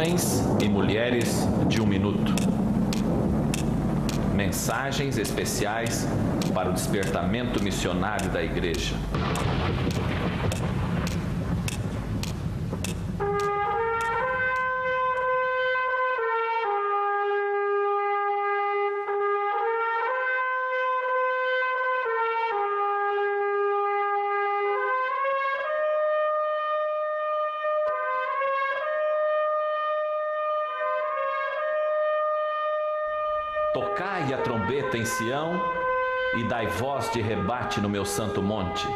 Homens e mulheres de um minuto. Mensagens especiais para o despertamento missionário da Igreja. Tocai a trombeta em Sião e dai voz de rebate no meu santo monte.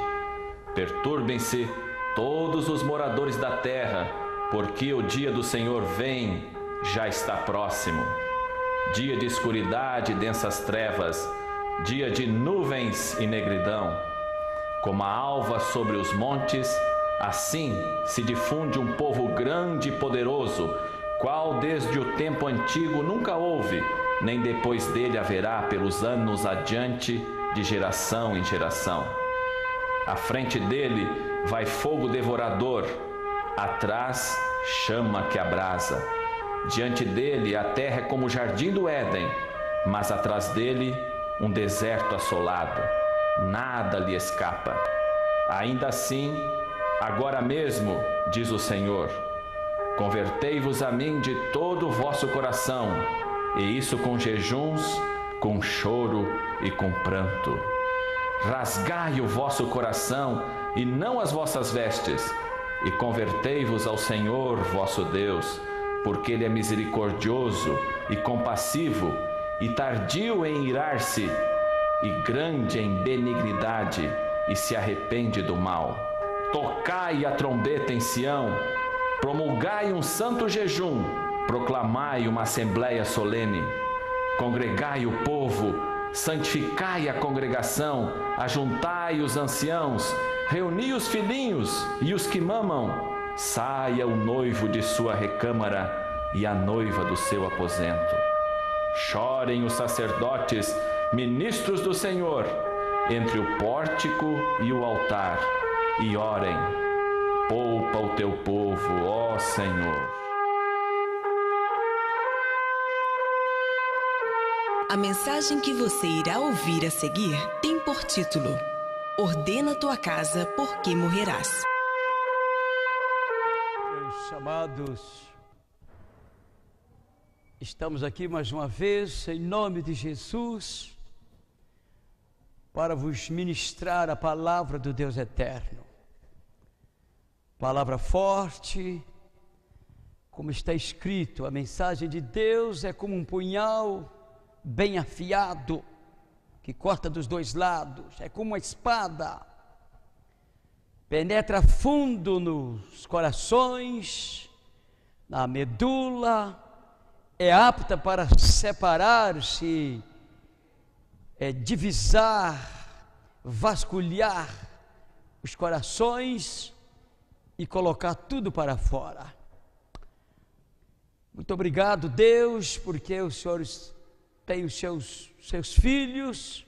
Perturbem-se todos os moradores da terra, porque o dia do Senhor vem, já está próximo. Dia de escuridade e densas trevas, dia de nuvens e negridão. Como a alva sobre os montes, assim se difunde um povo grande e poderoso, qual desde o tempo antigo nunca houve nem depois dele haverá pelos anos adiante, de geração em geração. À frente dele vai fogo devorador, atrás chama que abrasa. Diante dele a terra é como o jardim do Éden, mas atrás dele um deserto assolado. Nada lhe escapa. Ainda assim, agora mesmo, diz o Senhor, convertei-vos a mim de todo o vosso coração e isso com jejuns, com choro e com pranto. Rasgai o vosso coração e não as vossas vestes, e convertei-vos ao Senhor vosso Deus, porque Ele é misericordioso e compassivo, e tardio em irar-se, e grande em benignidade, e se arrepende do mal. Tocai a trombeta em Sião, promulgai um santo jejum proclamai uma assembleia solene, congregai o povo, santificai a congregação, ajuntai os anciãos, reuni os filhinhos e os que mamam, saia o noivo de sua recâmara e a noiva do seu aposento. Chorem os sacerdotes, ministros do Senhor, entre o pórtico e o altar, e orem. Poupa o teu povo, ó Senhor. A mensagem que você irá ouvir a seguir tem por título: Ordena tua casa, porque morrerás. Meus amados, estamos aqui mais uma vez em nome de Jesus para vos ministrar a palavra do Deus eterno. Palavra forte, como está escrito, a mensagem de Deus é como um punhal bem afiado, que corta dos dois lados, é como uma espada, penetra fundo nos corações, na medula, é apta para separar-se, é divisar, vasculhar os corações e colocar tudo para fora. Muito obrigado, Deus, porque o Senhor tem os seus, seus filhos,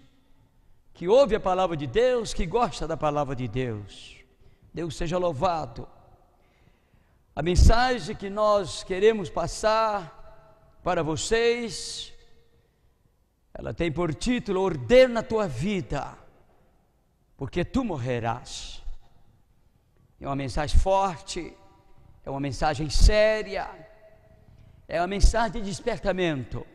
que ouve a palavra de Deus, que gosta da palavra de Deus. Deus seja louvado. A mensagem que nós queremos passar para vocês, ela tem por título: Ordena a tua vida, porque tu morrerás. É uma mensagem forte, é uma mensagem séria, é uma mensagem de despertamento.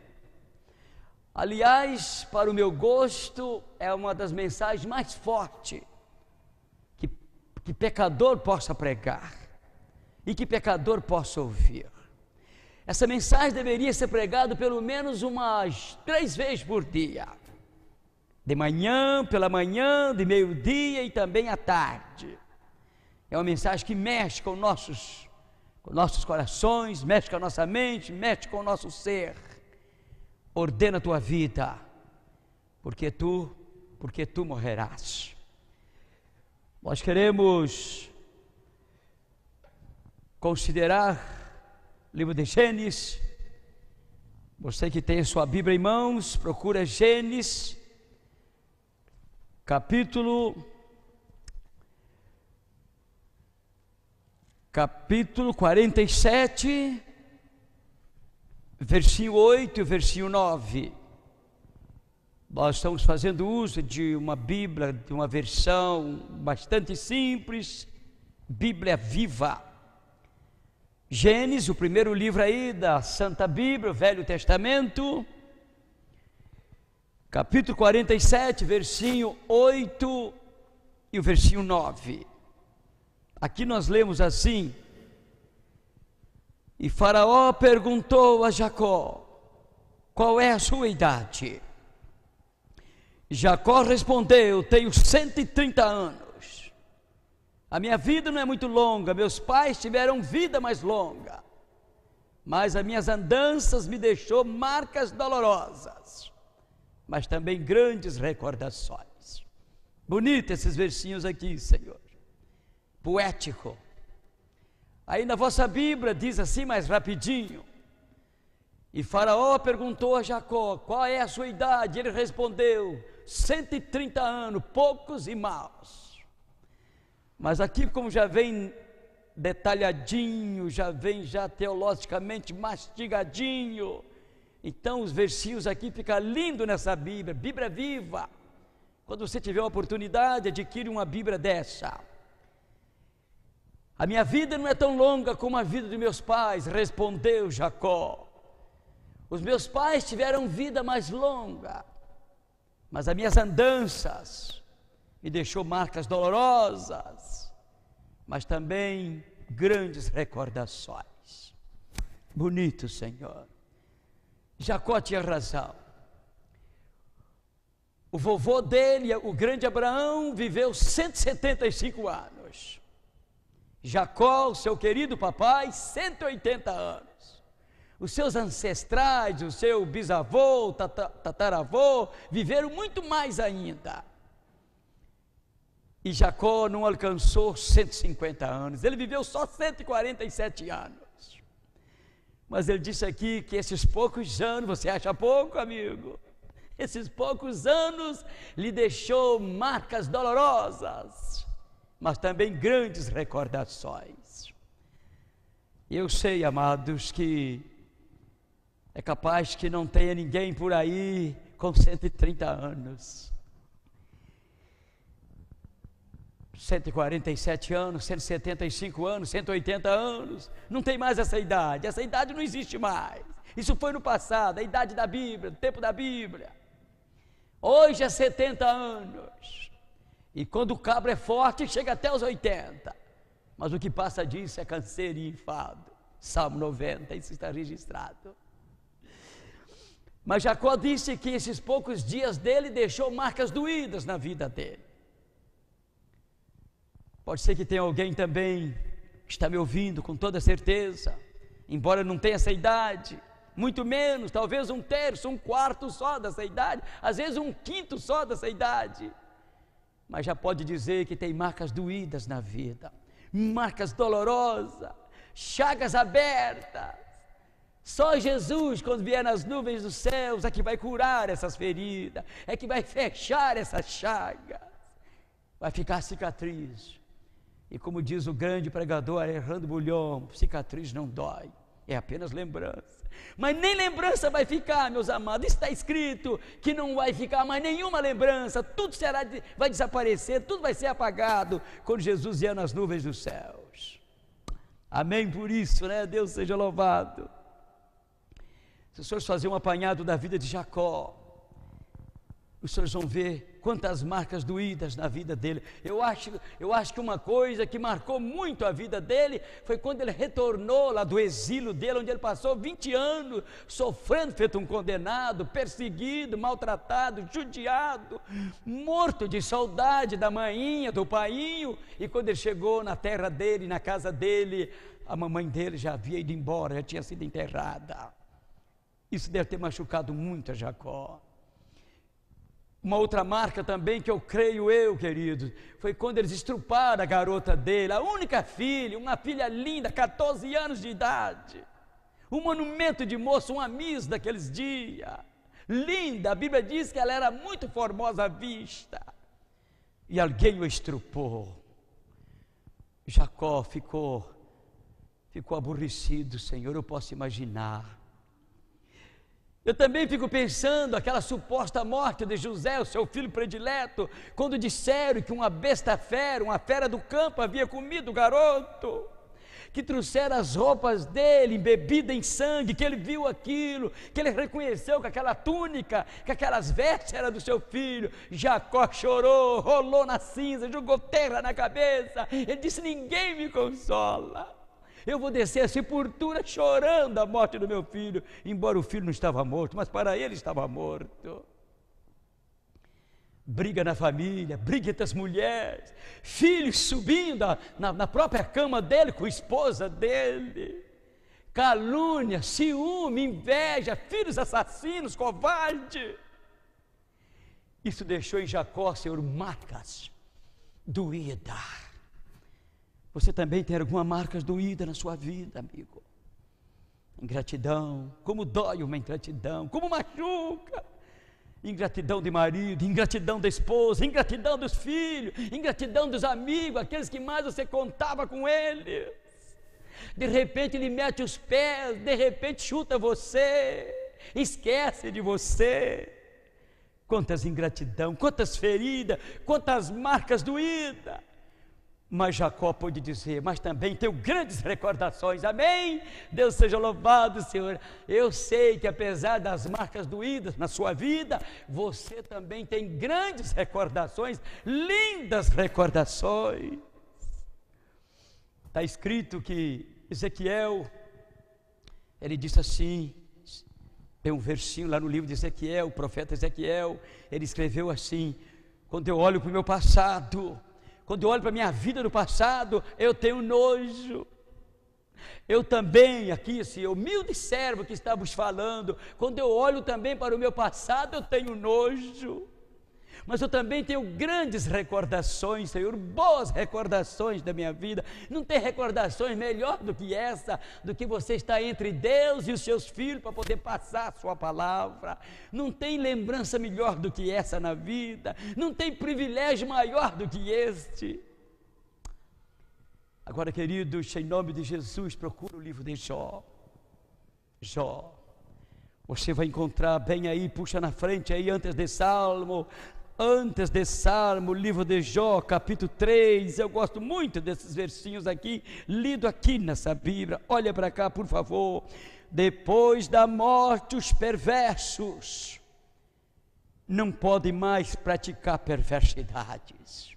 Aliás, para o meu gosto, é uma das mensagens mais fortes que, que pecador possa pregar e que pecador possa ouvir. Essa mensagem deveria ser pregada pelo menos umas três vezes por dia. De manhã, pela manhã, de meio-dia e também à tarde. É uma mensagem que mexe com nossos, com nossos corações, mexe com a nossa mente, mexe com o nosso ser ordena a tua vida, porque tu, porque tu morrerás. Nós queremos considerar o livro de Gênesis. Você que tem sua Bíblia em mãos, procura Gênesis, capítulo capítulo 47 versículo 8 e versículo 9. Nós estamos fazendo uso de uma Bíblia, de uma versão bastante simples, Bíblia viva. Gênesis, o primeiro livro aí da Santa Bíblia, o Velho Testamento, capítulo 47, versinho 8 e o versinho 9. Aqui nós lemos assim: e Faraó perguntou a Jacó: Qual é a sua idade? Jacó respondeu: Tenho 130 anos. A minha vida não é muito longa, meus pais tiveram vida mais longa. Mas as minhas andanças me deixou marcas dolorosas, mas também grandes recordações. Bonito esses versinhos aqui, Senhor. Poético Aí na vossa Bíblia diz assim mais rapidinho. E Faraó perguntou a Jacó: Qual é a sua idade? Ele respondeu: 130 anos, poucos e maus. Mas aqui, como já vem detalhadinho, já vem já teologicamente mastigadinho, então os versículos aqui ficam lindo nessa Bíblia, Bíblia viva. Quando você tiver a oportunidade, adquire uma Bíblia dessa. A minha vida não é tão longa como a vida de meus pais, respondeu Jacó. Os meus pais tiveram vida mais longa, mas as minhas andanças me deixou marcas dolorosas, mas também grandes recordações. Bonito, Senhor. Jacó tinha razão. O vovô dele, o grande Abraão, viveu 175 anos. Jacó, o seu querido papai, 180 anos. Os seus ancestrais, o seu bisavô, tataravô, viveram muito mais ainda. E Jacó não alcançou 150 anos, ele viveu só 147 anos. Mas ele disse aqui que esses poucos anos, você acha pouco, amigo? Esses poucos anos lhe deixou marcas dolorosas mas também grandes recordações. Eu sei, amados, que é capaz que não tenha ninguém por aí com 130 anos. 147 anos, 175 anos, 180 anos, não tem mais essa idade, essa idade não existe mais. Isso foi no passado, a idade da Bíblia, o tempo da Bíblia. Hoje é 70 anos. E quando o cabra é forte, chega até os 80. Mas o que passa disso é câncer e enfado. Salmo 90, isso está registrado. Mas Jacó disse que esses poucos dias dele deixou marcas doídas na vida dele. Pode ser que tenha alguém também que está me ouvindo com toda certeza, embora não tenha essa idade, muito menos, talvez um terço, um quarto só dessa idade, às vezes um quinto só dessa idade mas já pode dizer que tem marcas doídas na vida, marcas dolorosas, chagas abertas. Só Jesus, quando vier nas nuvens dos céus, é que vai curar essas feridas, é que vai fechar essas chagas, vai ficar cicatriz. E como diz o grande pregador Errando Bulhão, cicatriz não dói, é apenas lembrança. Mas nem lembrança vai ficar, meus amados. Está escrito que não vai ficar mais nenhuma lembrança, tudo será, vai desaparecer, tudo vai ser apagado quando Jesus vier nas nuvens dos céus. Amém por isso, né? Deus seja louvado. Se os senhores fazerem um apanhado da vida de Jacó, os senhores vão ver quantas marcas doídas na vida dele. Eu acho, eu acho que uma coisa que marcou muito a vida dele foi quando ele retornou lá do exílio dele, onde ele passou 20 anos sofrendo, feito um condenado, perseguido, maltratado, judiado, morto de saudade da mãinha, do paiinho. E quando ele chegou na terra dele, na casa dele, a mamãe dele já havia ido embora, já tinha sido enterrada. Isso deve ter machucado muito a Jacó. Uma outra marca também que eu creio eu, querido, foi quando eles estruparam a garota dele, a única filha, uma filha linda, 14 anos de idade. Um monumento de moço, uma miss daqueles dias. Linda, a Bíblia diz que ela era muito formosa à vista. E alguém o estrupou. Jacó ficou ficou aborrecido, Senhor, eu posso imaginar. Eu também fico pensando aquela suposta morte de José, o seu filho predileto, quando disseram que uma besta fera, uma fera do campo havia comido o garoto, que trouxeram as roupas dele, embebidas em sangue, que ele viu aquilo, que ele reconheceu que aquela túnica, que aquelas vestes era do seu filho. Jacó chorou, rolou na cinza, jogou terra na cabeça. Ele disse: Ninguém me consola. Eu vou descer à assim sepultura chorando a morte do meu filho, embora o filho não estava morto, mas para ele estava morto. Briga na família, briga entre as mulheres, filhos subindo na, na própria cama dele com a esposa dele, calúnia, ciúme, inveja, filhos assassinos, covarde. Isso deixou em Jacó, Senhor, marcas doídas você também tem alguma marca doída na sua vida, amigo. Ingratidão, como dói uma ingratidão, como machuca. Ingratidão de marido, ingratidão da esposa, ingratidão dos filhos, ingratidão dos amigos, aqueles que mais você contava com eles. De repente ele mete os pés, de repente chuta você, esquece de você. Quantas ingratidão, quantas feridas, quantas marcas doídas. Mas Jacó pôde dizer, mas também tenho grandes recordações, amém? Deus seja louvado, Senhor. Eu sei que apesar das marcas doídas na sua vida, você também tem grandes recordações, lindas recordações. Está escrito que Ezequiel, ele disse assim, tem um versinho lá no livro de Ezequiel, o profeta Ezequiel, ele escreveu assim: Quando eu olho para o meu passado, quando eu olho para a minha vida no passado, eu tenho nojo. Eu também, aqui, esse humilde servo que vos falando, quando eu olho também para o meu passado, eu tenho nojo mas eu também tenho grandes recordações, Senhor, boas recordações da minha vida. Não tem recordações melhor do que essa, do que você está entre Deus e os seus filhos para poder passar a sua palavra. Não tem lembrança melhor do que essa na vida, não tem privilégio maior do que este. Agora, queridos, em nome de Jesus, procura o livro de Jó. Jó. Você vai encontrar bem aí, puxa na frente aí, antes de Salmo, antes de Salmo, livro de Jó, capítulo 3. Eu gosto muito desses versinhos aqui, lido aqui nessa Bíblia. Olha para cá, por favor. Depois da morte, os perversos não podem mais praticar perversidades.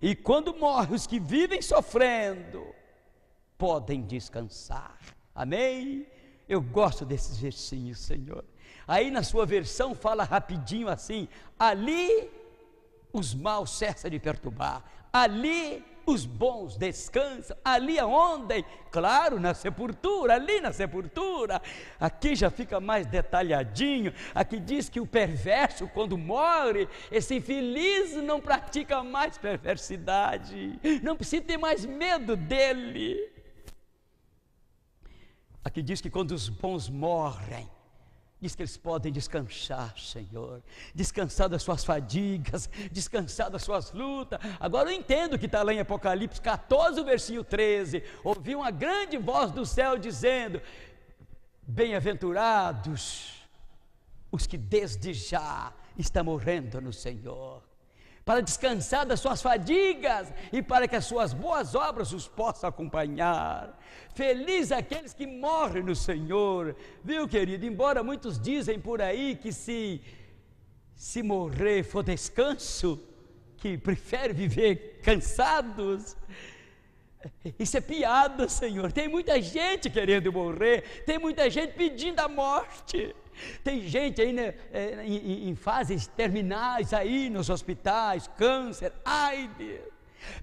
E quando morrem os que vivem sofrendo, podem descansar. Amém? Eu gosto desses versinhos, Senhor. Aí na sua versão fala rapidinho assim: ali os maus cessam de perturbar, ali os bons descansam, ali aonde? Claro, na sepultura, ali na sepultura. Aqui já fica mais detalhadinho. Aqui diz que o perverso, quando morre, esse infeliz não pratica mais perversidade, não precisa ter mais medo dele. Aqui diz que quando os bons morrem, Diz que eles podem descansar, Senhor, descansar das suas fadigas, descansar das suas lutas. Agora eu entendo que está lá em Apocalipse 14, versículo 13. Ouvi uma grande voz do céu dizendo: Bem-aventurados os que desde já estão morrendo no Senhor para descansar das suas fadigas e para que as suas boas obras os possam acompanhar. Feliz aqueles que morrem no Senhor, viu, querido? Embora muitos dizem por aí que se se morrer for descanso, que prefere viver cansados. Isso é piada, Senhor. Tem muita gente querendo morrer, tem muita gente pedindo a morte. Tem gente aí né, é, em, em fases terminais aí nos hospitais, câncer, AIDS.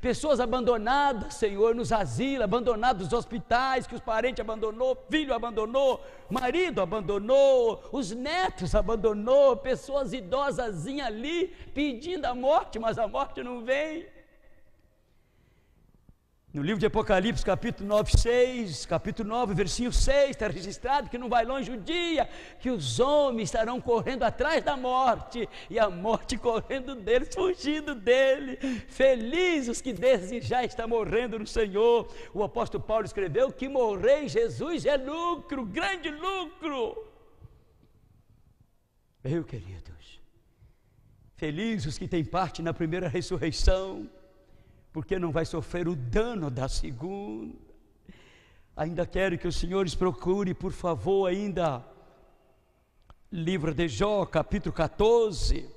Pessoas abandonadas, Senhor, nos asilos, abandonadas nos hospitais, que os parentes abandonou, filho abandonou, marido abandonou, os netos abandonou, pessoas idosazinhas ali pedindo a morte, mas a morte não vem. No livro de Apocalipse, capítulo 9, 6, capítulo 9, versículo 6, está registrado que não vai longe o dia que os homens estarão correndo atrás da morte, e a morte correndo deles, fugindo dele. Felizes os que desde já está morrendo no Senhor. O apóstolo Paulo escreveu que morrer em Jesus é lucro, grande lucro. Meu queridos, felizes os que têm parte na primeira ressurreição porque não vai sofrer o dano da segunda. Ainda quero que os senhores procurem, por favor, ainda livro de Jó, capítulo 14.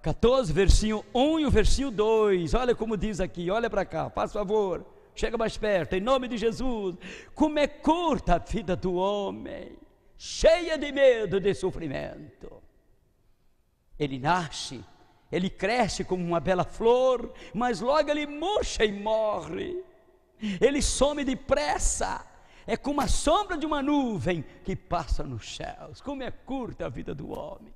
14, versinho 1 e o versinho 2. Olha como diz aqui, olha para cá, faz favor. Chega mais perto, em nome de Jesus. Como é curta a vida do homem, cheia de medo, de sofrimento. Ele nasce ele cresce como uma bela flor, mas logo ele murcha e morre. Ele some depressa. É como a sombra de uma nuvem que passa nos céus. Como é curta a vida do homem.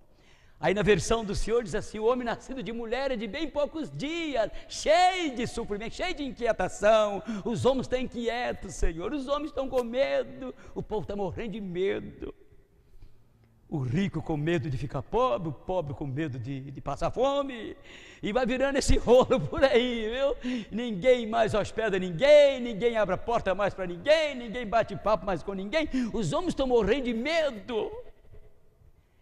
Aí na versão do Senhor diz assim: o homem nascido de mulher é de bem poucos dias, cheio de suprimento, cheio de inquietação. Os homens estão inquietos, Senhor. Os homens estão com medo. O povo está morrendo de medo. O rico com medo de ficar pobre, o pobre com medo de, de passar fome, e vai virando esse rolo por aí, viu? Ninguém mais hospeda ninguém, ninguém abre a porta mais para ninguém, ninguém bate papo mais com ninguém. Os homens estão morrendo de medo.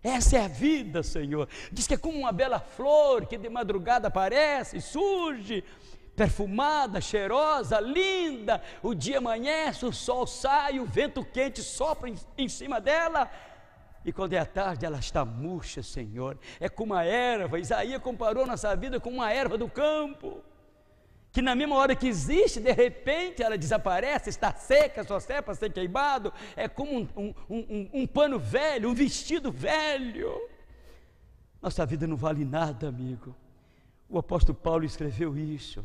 Essa é a vida, Senhor. Diz que é como uma bela flor que de madrugada aparece, surge, perfumada, cheirosa, linda. O dia amanhece, o sol sai, o vento quente sopra em, em cima dela e quando é tarde, ela está murcha, Senhor. É como a erva. Isaías comparou nossa vida com uma erva do campo. Que na mesma hora que existe, de repente ela desaparece, está seca, só serve para ser queimado. É como um, um, um, um pano velho, um vestido velho. Nossa vida não vale nada, amigo. O apóstolo Paulo escreveu isso.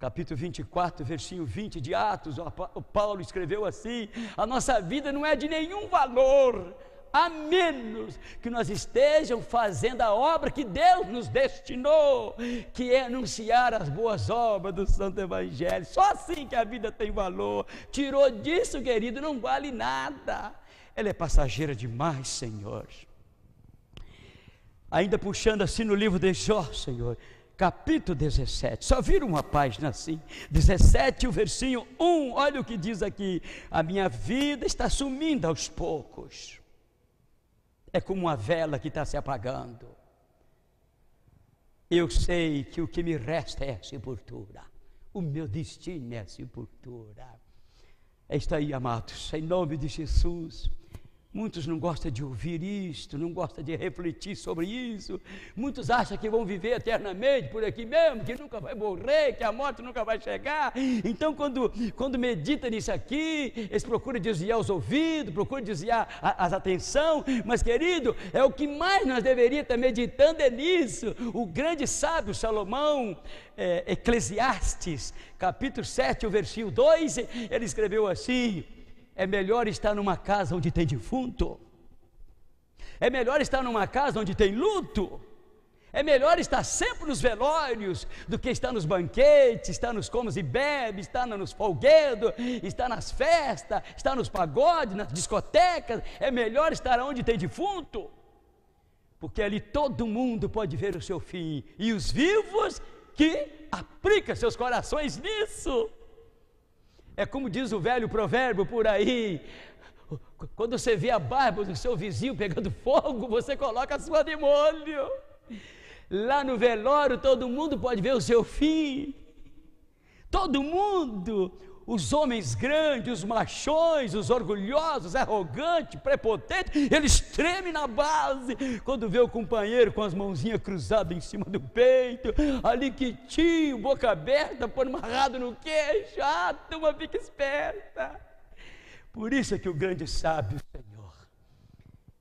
Capítulo 24, versinho 20 de Atos, o Paulo escreveu assim: a nossa vida não é de nenhum valor a menos que nós estejam fazendo a obra que Deus nos destinou, que é anunciar as boas obras do Santo Evangelho. Só assim que a vida tem valor. Tirou disso, querido, não vale nada. Ela é passageira demais, Senhor. Ainda puxando assim no livro de Jó, Senhor, capítulo 17. Só vira uma página assim, 17, o versinho 1. Olha o que diz aqui: A minha vida está sumindo aos poucos é como uma vela que está se apagando. Eu sei que o que me resta é a sepultura. O meu destino é a sepultura. É isso aí, amados. Em nome de Jesus. Muitos não gostam de ouvir isto, não gostam de refletir sobre isso. Muitos acham que vão viver eternamente por aqui mesmo, que nunca vai morrer, que a morte nunca vai chegar. Então, quando, quando medita nisso aqui, eles procuram desviar os ouvidos, procuram desviar a, as atenção. Mas, querido, é o que mais nós deveríamos estar meditando é nisso. O grande sábio Salomão, é, Eclesiastes, capítulo 7, o versículo 2, ele escreveu assim é melhor estar numa casa onde tem defunto. É melhor estar numa casa onde tem luto. É melhor estar sempre nos velórios do que estar nos banquetes, estar nos comos e bebes, estar nos folguedos, estar nas festas, estar nos pagodes, nas discotecas. É melhor estar onde tem defunto, porque ali todo mundo pode ver o seu fim e os vivos que aplicam seus corações nisso. É como diz o velho provérbio por aí: quando você vê a barba do seu vizinho pegando fogo, você coloca a sua de molho. Lá no velório, todo mundo pode ver o seu fim. Todo mundo, os homens grandes, os machões, os orgulhosos, arrogantes, prepotentes, eles tremem na base quando vê o companheiro com as mãozinhas cruzadas em cima do peito, ali quietinho, boca aberta, pôr amarrado no queixo, ah, turma fica esperta. Por isso é que o grande sábio Senhor,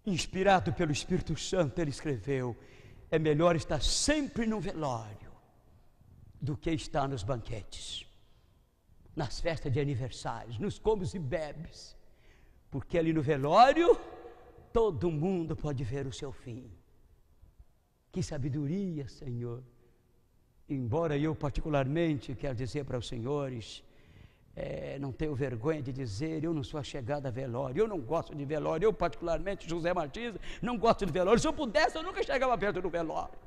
inspirado pelo Espírito Santo, ele escreveu: é melhor estar sempre no velório do que estar nos banquetes nas festas de aniversários, nos combos e bebes, porque ali no velório todo mundo pode ver o seu fim. Que sabedoria, Senhor! Embora eu, particularmente, quero dizer para os senhores, é, não tenho vergonha de dizer, eu não sou chegada a velório, eu não gosto de velório, eu particularmente, José Martins, não gosto de velório. Se eu pudesse, eu nunca chegava perto do velório.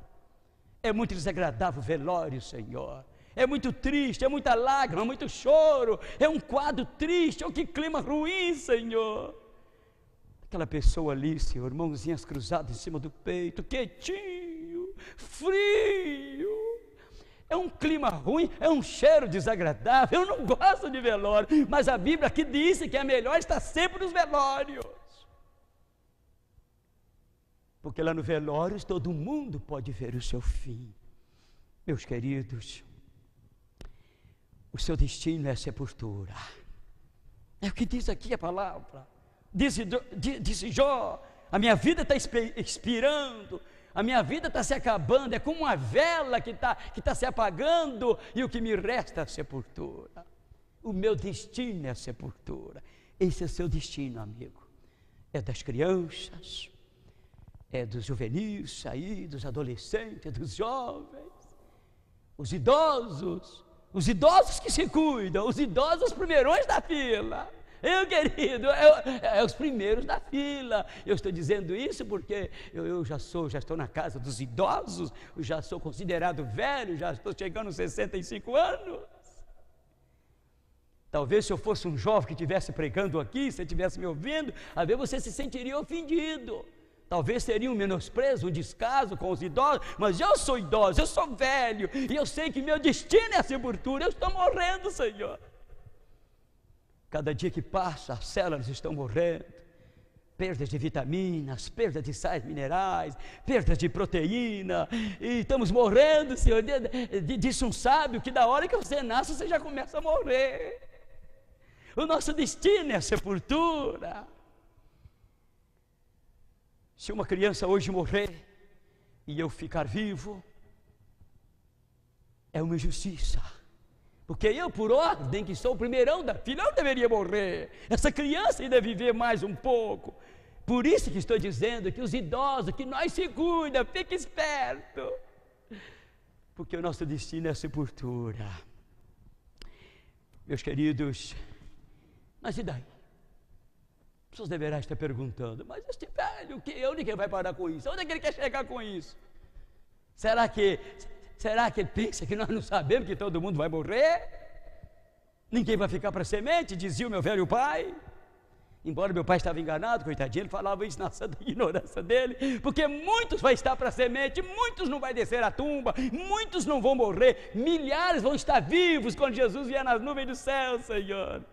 É muito desagradável o velório, Senhor. É muito triste, é muita lágrima, muito choro, é um quadro triste, oh que clima ruim, Senhor. Aquela pessoa ali, Senhor, mãozinhas cruzadas em cima do peito, quietinho, frio. É um clima ruim, é um cheiro desagradável. Eu não gosto de velório, mas a Bíblia que disse que é melhor estar sempre nos velórios. Porque lá no velório todo mundo pode ver o seu fim. Meus queridos, o seu destino é sepultura. É o que diz aqui a palavra. Disse, disse Jó: a minha vida está expirando, a minha vida está se acabando, é como uma vela que está que tá se apagando, e o que me resta é a sepultura. O meu destino é a sepultura. Esse é o seu destino, amigo. É das crianças, é dos juvenis aí, dos adolescentes, dos jovens, os idosos, os idosos que se cuidam, os idosos os primeirões da fila. Eu, querido, eu, é, é os primeiros da fila. Eu estou dizendo isso porque eu, eu, já sou, já estou na casa dos idosos, eu já sou considerado velho, já estou chegando aos 65 anos. Talvez se eu fosse um jovem que estivesse pregando aqui, se estivesse me ouvindo, a ver você se sentiria ofendido. Talvez seria um menosprezo, um descaso com os idosos, mas eu sou idoso, eu sou velho, e eu sei que meu destino é a sepultura, eu estou morrendo, Senhor. Cada dia que passa, as células estão morrendo. Perdas de vitaminas, perdas de sais minerais, perdas de proteína, e estamos morrendo, Senhor. Disse um sábio que da hora que você nasce, você já começa a morrer. O nosso destino é a sepultura. Se uma criança hoje morrer e eu ficar vivo, é uma injustiça. Porque eu, por ordem, que sou o primeirão da filha, não deveria morrer. Essa criança ainda viver mais um pouco. Por isso que estou dizendo que os idosos, que nós se cuida, fique esperto. Porque o nosso destino é a sepultura. Meus queridos, mas e daí? pessoas deverão estar perguntando, mas este velho, que, onde que ele vai parar com isso? Onde é que ele quer chegar com isso? Será que, será que ele pensa que nós não sabemos que todo mundo vai morrer? Ninguém vai ficar para semente, dizia o meu velho pai. Embora meu pai estava enganado, coitadinho, ele falava isso na santa ignorância dele, porque muitos vai estar para semente, muitos não vai descer à tumba, muitos não vão morrer, milhares vão estar vivos quando Jesus vier nas nuvens do céu, Senhor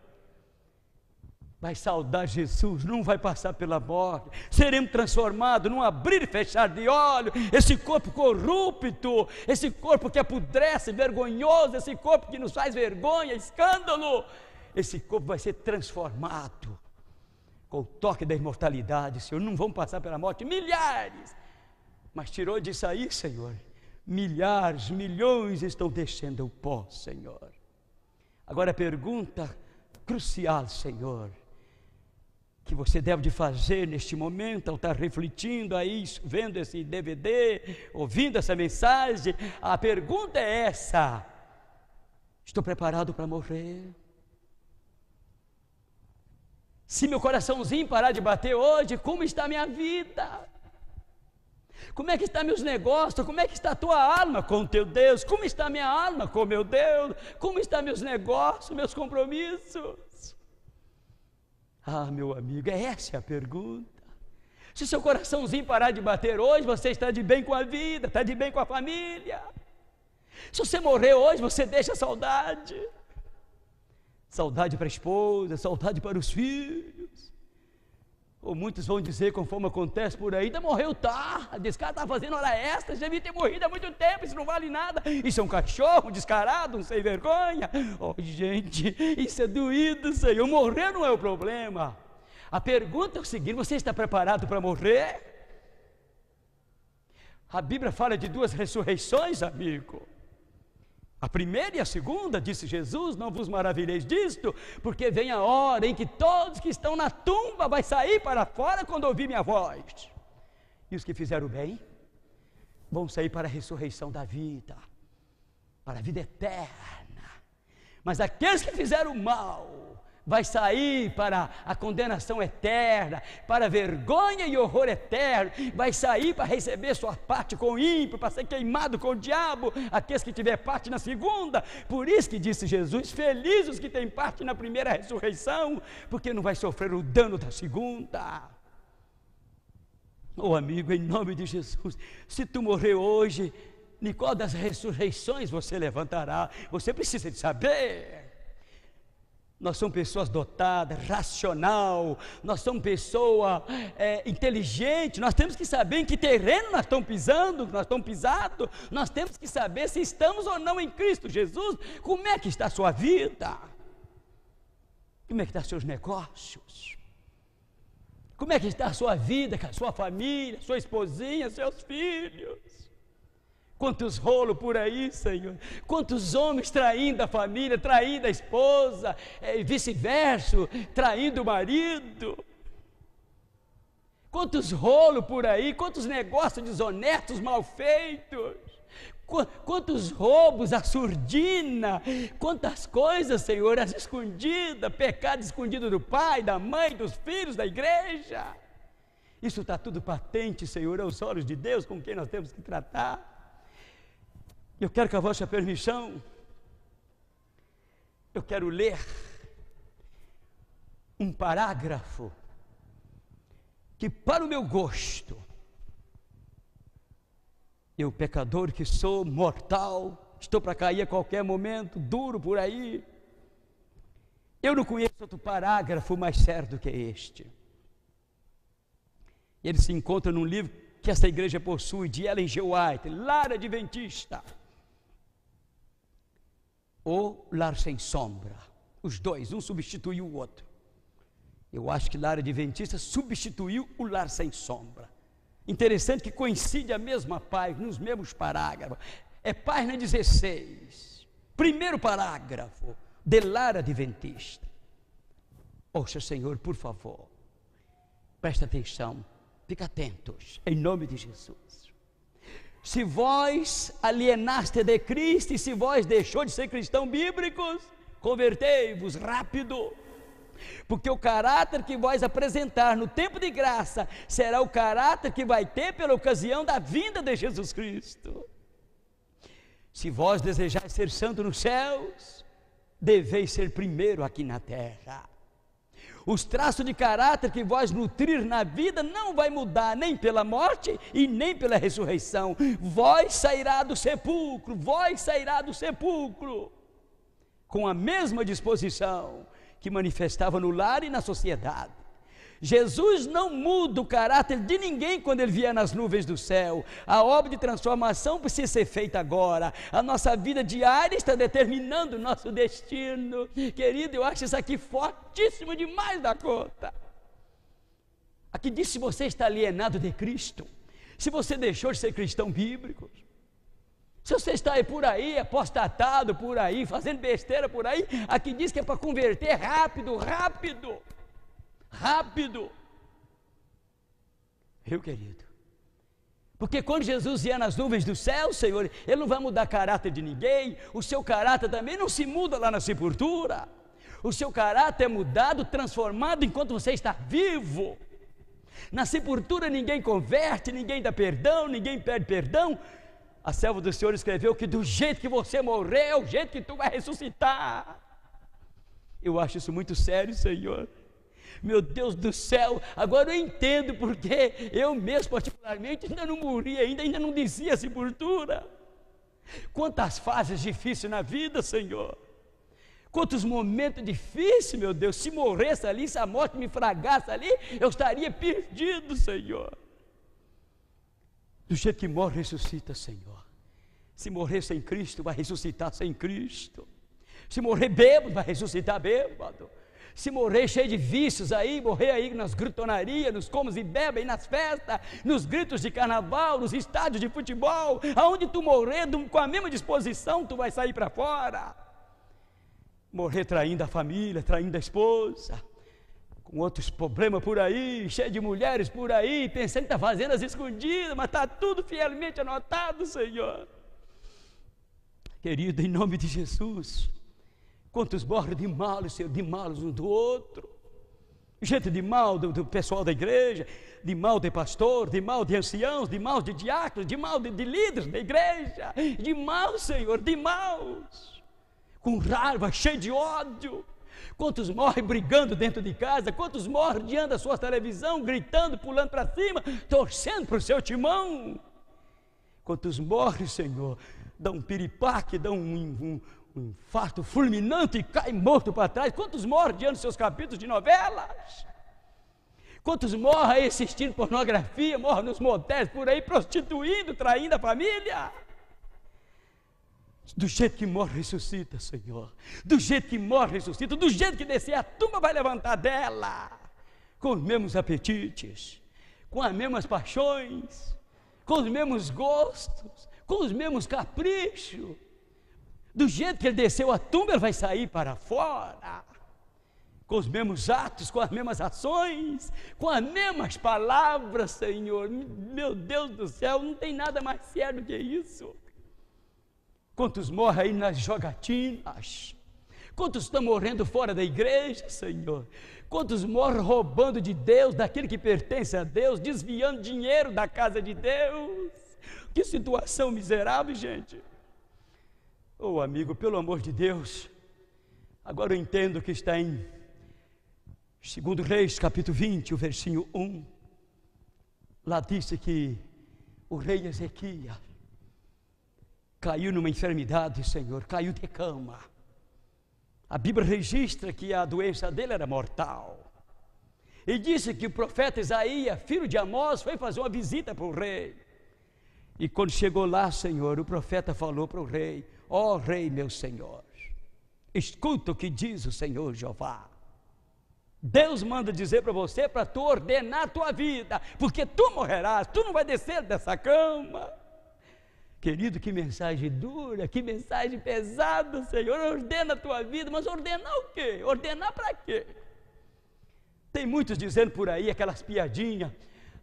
vai saudar Jesus, não vai passar pela morte, seremos transformados num abrir e fechar de olho. esse corpo corrupto, esse corpo que apodrece, vergonhoso, esse corpo que nos faz vergonha, escândalo, esse corpo vai ser transformado com o toque da imortalidade, Senhor, não vão passar pela morte, milhares, mas tirou disso aí, Senhor, milhares, milhões estão descendo o pó, Senhor, agora a pergunta crucial, Senhor, que você deve de fazer neste momento, ao estar refletindo aí, vendo esse DVD, ouvindo essa mensagem, a pergunta é essa: Estou preparado para morrer? Se meu coraçãozinho parar de bater hoje, como está minha vida? Como é que está meus negócios? Como é que está a tua alma com o teu Deus? Como está minha alma com o meu Deus? Como está meus negócios, meus compromissos? Ah, meu amigo, essa é a pergunta. Se seu coraçãozinho parar de bater hoje, você está de bem com a vida, está de bem com a família. Se você morrer hoje, você deixa saudade. Saudade para a esposa, saudade para os filhos. Ou muitos vão dizer, conforme acontece por aí, ainda morreu tarde, esse cara está fazendo hora extra, já devia ter morrido há muito tempo, isso não vale nada, isso é um cachorro descarado, um sem vergonha. Oh, gente, isso é doído, Senhor, morrer não é o problema. A pergunta é o seguinte: você está preparado para morrer? A Bíblia fala de duas ressurreições, amigo. A primeira e a segunda, disse Jesus, não vos maravilheis disto, porque vem a hora em que todos que estão na tumba vai sair para fora quando ouvir minha voz. E os que fizeram bem vão sair para a ressurreição da vida, para a vida eterna. Mas aqueles que fizeram mal vai sair para a condenação eterna, para vergonha e horror eterno, vai sair para receber sua parte com ímpio, para ser queimado com o diabo, aqueles que tiver parte na segunda. Por isso que disse Jesus: felizes os que têm parte na primeira ressurreição, porque não vai sofrer o dano da segunda. oh, amigo, em nome de Jesus, se tu morrer hoje, em qual das ressurreições você levantará? Você precisa de saber. Nós somos pessoas dotadas, racional, nós somos pessoa é, inteligente, nós temos que saber em que terreno nós estamos pisando, nós estamos pisando, nós temos que saber se estamos ou não em Cristo Jesus, como é que está a sua vida, como é que estão seus negócios, como é que está a sua vida, com a sua família, sua esposinha, seus filhos. Quantos rolos por aí, Senhor. Quantos homens traindo a família, traindo a esposa, eh, e vice-versa, traindo o marido. Quantos rolos por aí, quantos negócios desonestos, mal feitos. Quantos roubos, a surdina, quantas coisas, Senhor, as escondidas, pecado escondido do pai, da mãe, dos filhos, da igreja. Isso está tudo patente, Senhor, aos olhos de Deus, com quem nós temos que tratar. Eu quero com a vossa permissão, eu quero ler um parágrafo que, para o meu gosto, eu, pecador que sou, mortal, estou para cair a qualquer momento, duro por aí, eu não conheço outro parágrafo mais certo do que este. Ele se encontra num livro que essa igreja possui, de Ellen G. White, Lara Adventista ou lar sem sombra. Os dois, um substituiu o outro. Eu acho que lar adventista substituiu o lar sem sombra. Interessante que coincide a mesma página, nos mesmos parágrafos. É página 16, primeiro parágrafo, de lar adventista. Ouça, Senhor, por favor, presta atenção, fica atentos, em nome de Jesus se vós alienaste de Cristo e se vós deixou de ser cristão bíblicos, convertei-vos rápido. Porque o caráter que vós apresentar no tempo de graça será o caráter que vai ter pela ocasião da vinda de Jesus Cristo. Se vós desejais ser santo nos céus, deveis ser primeiro aqui na terra. Os traços de caráter que vós nutrir na vida não vai mudar nem pela morte e nem pela ressurreição. Vós sairá do sepulcro, vós sairá do sepulcro com a mesma disposição que manifestava no lar e na sociedade. Jesus não muda o caráter de ninguém quando ele vier nas nuvens do céu. A obra de transformação precisa ser feita agora. A nossa vida diária está determinando o nosso destino. Querido, eu acho isso aqui fortíssimo demais da conta. Aqui diz se você está alienado de Cristo, se você deixou de ser cristão bíblico, se você está aí por aí, apostatado por aí, fazendo besteira por aí, aqui diz que é para converter rápido, rápido rápido. Meu querido. Porque quando Jesus vier nas nuvens do céu, Senhor, Ele não vai mudar caráter de ninguém, o seu caráter também não se muda lá na sepultura. O seu caráter é mudado, transformado enquanto você está vivo. Na sepultura ninguém converte, ninguém dá perdão, ninguém pede perdão. A selva do Senhor escreveu que do jeito que você morreu, é o jeito que tu vai ressuscitar. Eu acho isso muito sério, Senhor. Meu Deus do céu, agora eu entendo porque eu mesmo, particularmente, ainda não morri ainda, ainda não dizia sepultura. Quantas fases difíceis na vida, Senhor. Quantos momentos difíceis, meu Deus. Se morresse ali, se a morte me fragasse ali, eu estaria perdido, Senhor. Do jeito que morre, ressuscita, Senhor. Se morrer sem Cristo, vai ressuscitar sem Cristo. Se morrer bêbado, vai ressuscitar bêbado. Se morrer cheio de vícios aí, morrer aí nas grutonarias, nos comos e bebem, nas festas, nos gritos de carnaval, nos estádios de futebol, aonde tu morrer com a mesma disposição, tu vai sair para fora. Morrer traindo a família, traindo a esposa, com outros problemas por aí, cheio de mulheres por aí, pensando que está fazendo as escondidas, mas está tudo fielmente anotado, Senhor. Querido, em nome de Jesus, Quantos morrem de malos, Senhor, de malos um do outro. Gente de mal do, do, pessoal da igreja, de mal de pastor, de mal de anciãos, de mal de diáconos, de mal de, de líderes da igreja, de mal, Senhor, de maus, com raiva, cheio de ódio. Quantos morrem brigando dentro de casa, quantos morrem diante da sua televisão, gritando, pulando para cima, torcendo para o seu timão. Quantos morrem, Senhor, dão um piripaque, dão um, um, um infarto fulminante e cai morto para trás. Quantos morrem diante dos seus capítulos de novelas? Quantos morrem assistindo pornografia, morrem nos motéis, por aí prostituindo, traindo a família? Do jeito que morre, ressuscita, Senhor. Do jeito que morre, ressuscita. Do jeito que descer, a tumba vai levantar dela. Com os mesmos apetites, com as mesmas paixões, com os mesmos gostos, com os mesmos caprichos. Do jeito que ele desceu a tumba, ele vai sair para fora. Com os mesmos atos, com as mesmas ações, com as mesmas palavras, Senhor. Meu Deus do céu, não tem nada mais sério do que isso. Quantos morrem aí nas jogatinas? Quantos estão morrendo fora da igreja, Senhor? Quantos morrem roubando de Deus, daquele que pertence a Deus, desviando dinheiro da casa de Deus? Que situação miserável, gente. Ô oh, amigo, pelo amor de Deus, agora eu entendo que está em 2 Reis, capítulo 20, o versinho 1. Lá disse que o rei Ezequias caiu numa enfermidade, Senhor, caiu de cama. A Bíblia registra que a doença dele era mortal. E disse que o profeta Isaías, filho de Amós, foi fazer uma visita para o rei. E quando chegou lá, Senhor, o profeta falou para o rei: ó oh, Rei meu Senhor, escuta o que diz o Senhor Jeová. Deus manda dizer para você, para tu ordenar a tua vida, porque tu morrerás, tu não vai descer dessa cama. Querido, que mensagem dura, que mensagem pesada, Senhor, ordena a tua vida, mas ordenar o quê? Ordenar para quê? Tem muitos dizendo por aí aquelas piadinhas.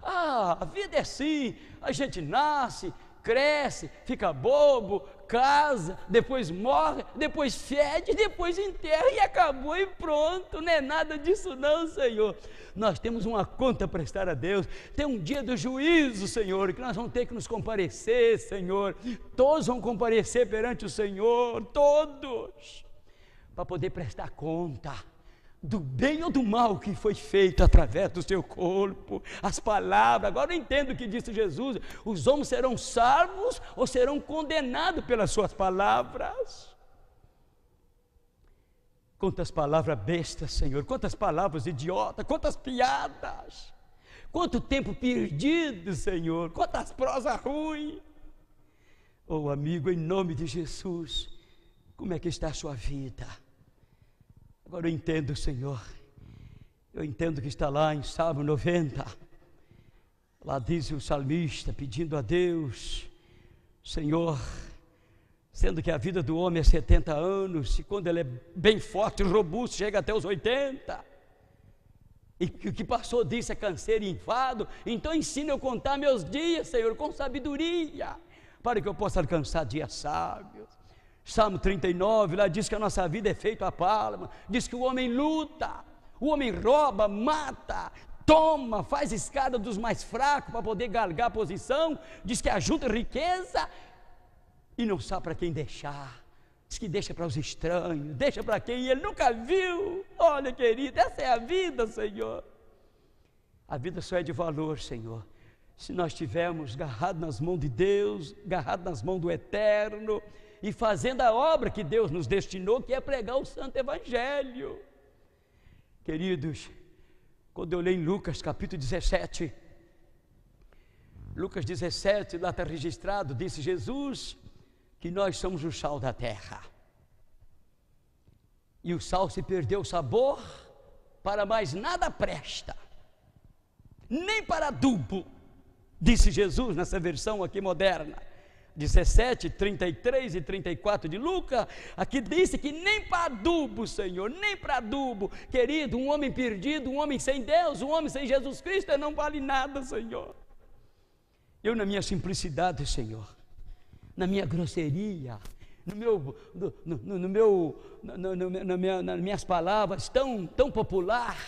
Ah, a vida é assim, a gente nasce, cresce, fica bobo, casa, depois morre, depois fede, depois enterra e acabou e pronto. Não é nada disso, não, Senhor. Nós temos uma conta a prestar a Deus. Tem um dia do juízo, Senhor, que nós vamos ter que nos comparecer, Senhor. Todos vão comparecer perante o Senhor, todos, para poder prestar conta do bem ou do mal que foi feito através do seu corpo, as palavras. Agora eu entendo o que disse Jesus: os homens serão salvos ou serão condenados pelas suas palavras. Quantas palavras bestas, Senhor, quantas palavras idiotas, quantas piadas, quanto tempo perdido, Senhor, quantas prosas ruins. Oh, amigo, em nome de Jesus, como é que está a sua vida? Agora eu entendo, Senhor. Eu entendo que está lá em Salmo 90. Lá diz o salmista pedindo a Deus, Senhor, sendo que a vida do homem é 70 anos, e quando ele é bem forte e robusto, chega até os 80. E que o que passou disso é canseiro e enfado, então ensina eu contar meus dias, Senhor, com sabedoria, para que eu possa alcançar dias sábios. Salmo 39, lá diz que a nossa vida é feita a palma, diz que o homem luta, o homem rouba, mata, toma, faz escada dos mais fracos para poder galgar a posição, diz que ajunta riqueza e não sabe para quem deixar. Diz que deixa para os estranhos, deixa para quem ele nunca viu. Olha, querido, essa é a vida, Senhor. A vida só é de valor, Senhor, se nós tivermos garrado nas mãos de Deus, garrado nas mãos do Eterno, e fazendo a obra que Deus nos destinou, que é pregar o Santo Evangelho. Queridos, quando eu leio em Lucas capítulo 17, Lucas 17, lá está registrado, disse Jesus que nós somos o sal da terra. E o sal se perdeu o sabor, para mais nada presta, nem para adubo, disse Jesus nessa versão aqui moderna 17, 33 e 34 de Lucas, aqui disse que nem para adubo, Senhor, nem para adubo, querido, um homem perdido, um homem sem Deus, um homem sem Jesus Cristo, não vale nada, Senhor. Eu, na minha simplicidade, Senhor, na minha grosseria, no meu, no, no, no meu, na minha, nas minhas palavras tão, tão popular,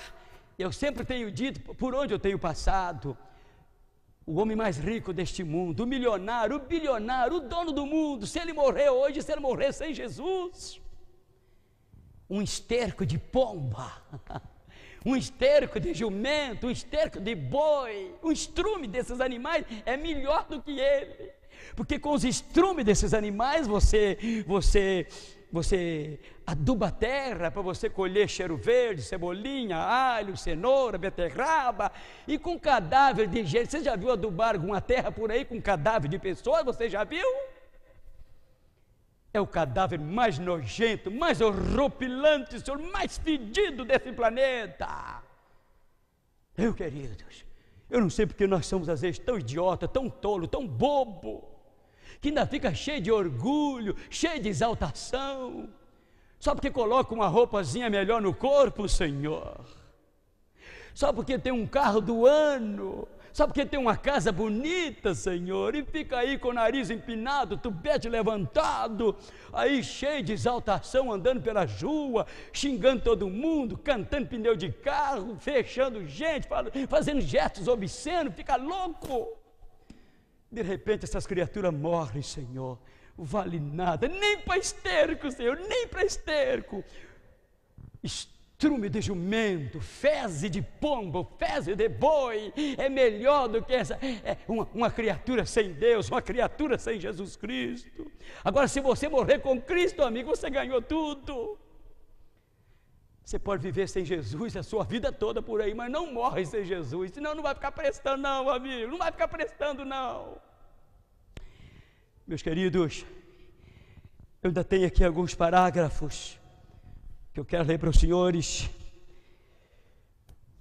eu sempre tenho dito por onde eu tenho passado, o homem mais rico deste mundo, o milionário, o bilionário, o dono do mundo, se ele morrer hoje, se ele morrer sem Jesus, um esterco de pomba, um esterco de jumento, um esterco de boi, um estrume desses animais é melhor do que ele. Porque com os estrumes desses animais você você você aduba a terra para você colher cheiro verde, cebolinha, alho, cenoura, beterraba e com cadáver de gente. Você já viu adubar alguma terra por aí com cadáver de pessoas? Você já viu? É o cadáver mais nojento, mais horripilante, senhor, mais fedido desse planeta. Eu, queridos, eu não sei porque nós somos às vezes tão idiota, tão tolo, tão bobo que ainda fica cheio de orgulho, cheio de exaltação, só porque coloca uma roupazinha melhor no corpo, Senhor, só porque tem um carro do ano, só porque tem uma casa bonita, Senhor, e fica aí com o nariz empinado, tubete levantado, aí cheio de exaltação, andando pela rua, xingando todo mundo, cantando pneu de carro, fechando gente, fazendo gestos obscenos, fica louco. De repente essas criaturas morrem, Senhor. Vale nada, nem para esterco, Senhor, nem para esterco. Estrume de jumento, fezes de pombo, fezes de boi, é melhor do que essa. É uma, uma criatura sem Deus, uma criatura sem Jesus Cristo. Agora, se você morrer com Cristo, amigo, você ganhou tudo. Você pode viver sem Jesus a sua vida toda por aí, mas não morre sem Jesus, senão não vai ficar prestando, não, amigo, não vai ficar prestando, não. Meus queridos, eu ainda tenho aqui alguns parágrafos que eu quero ler para os senhores.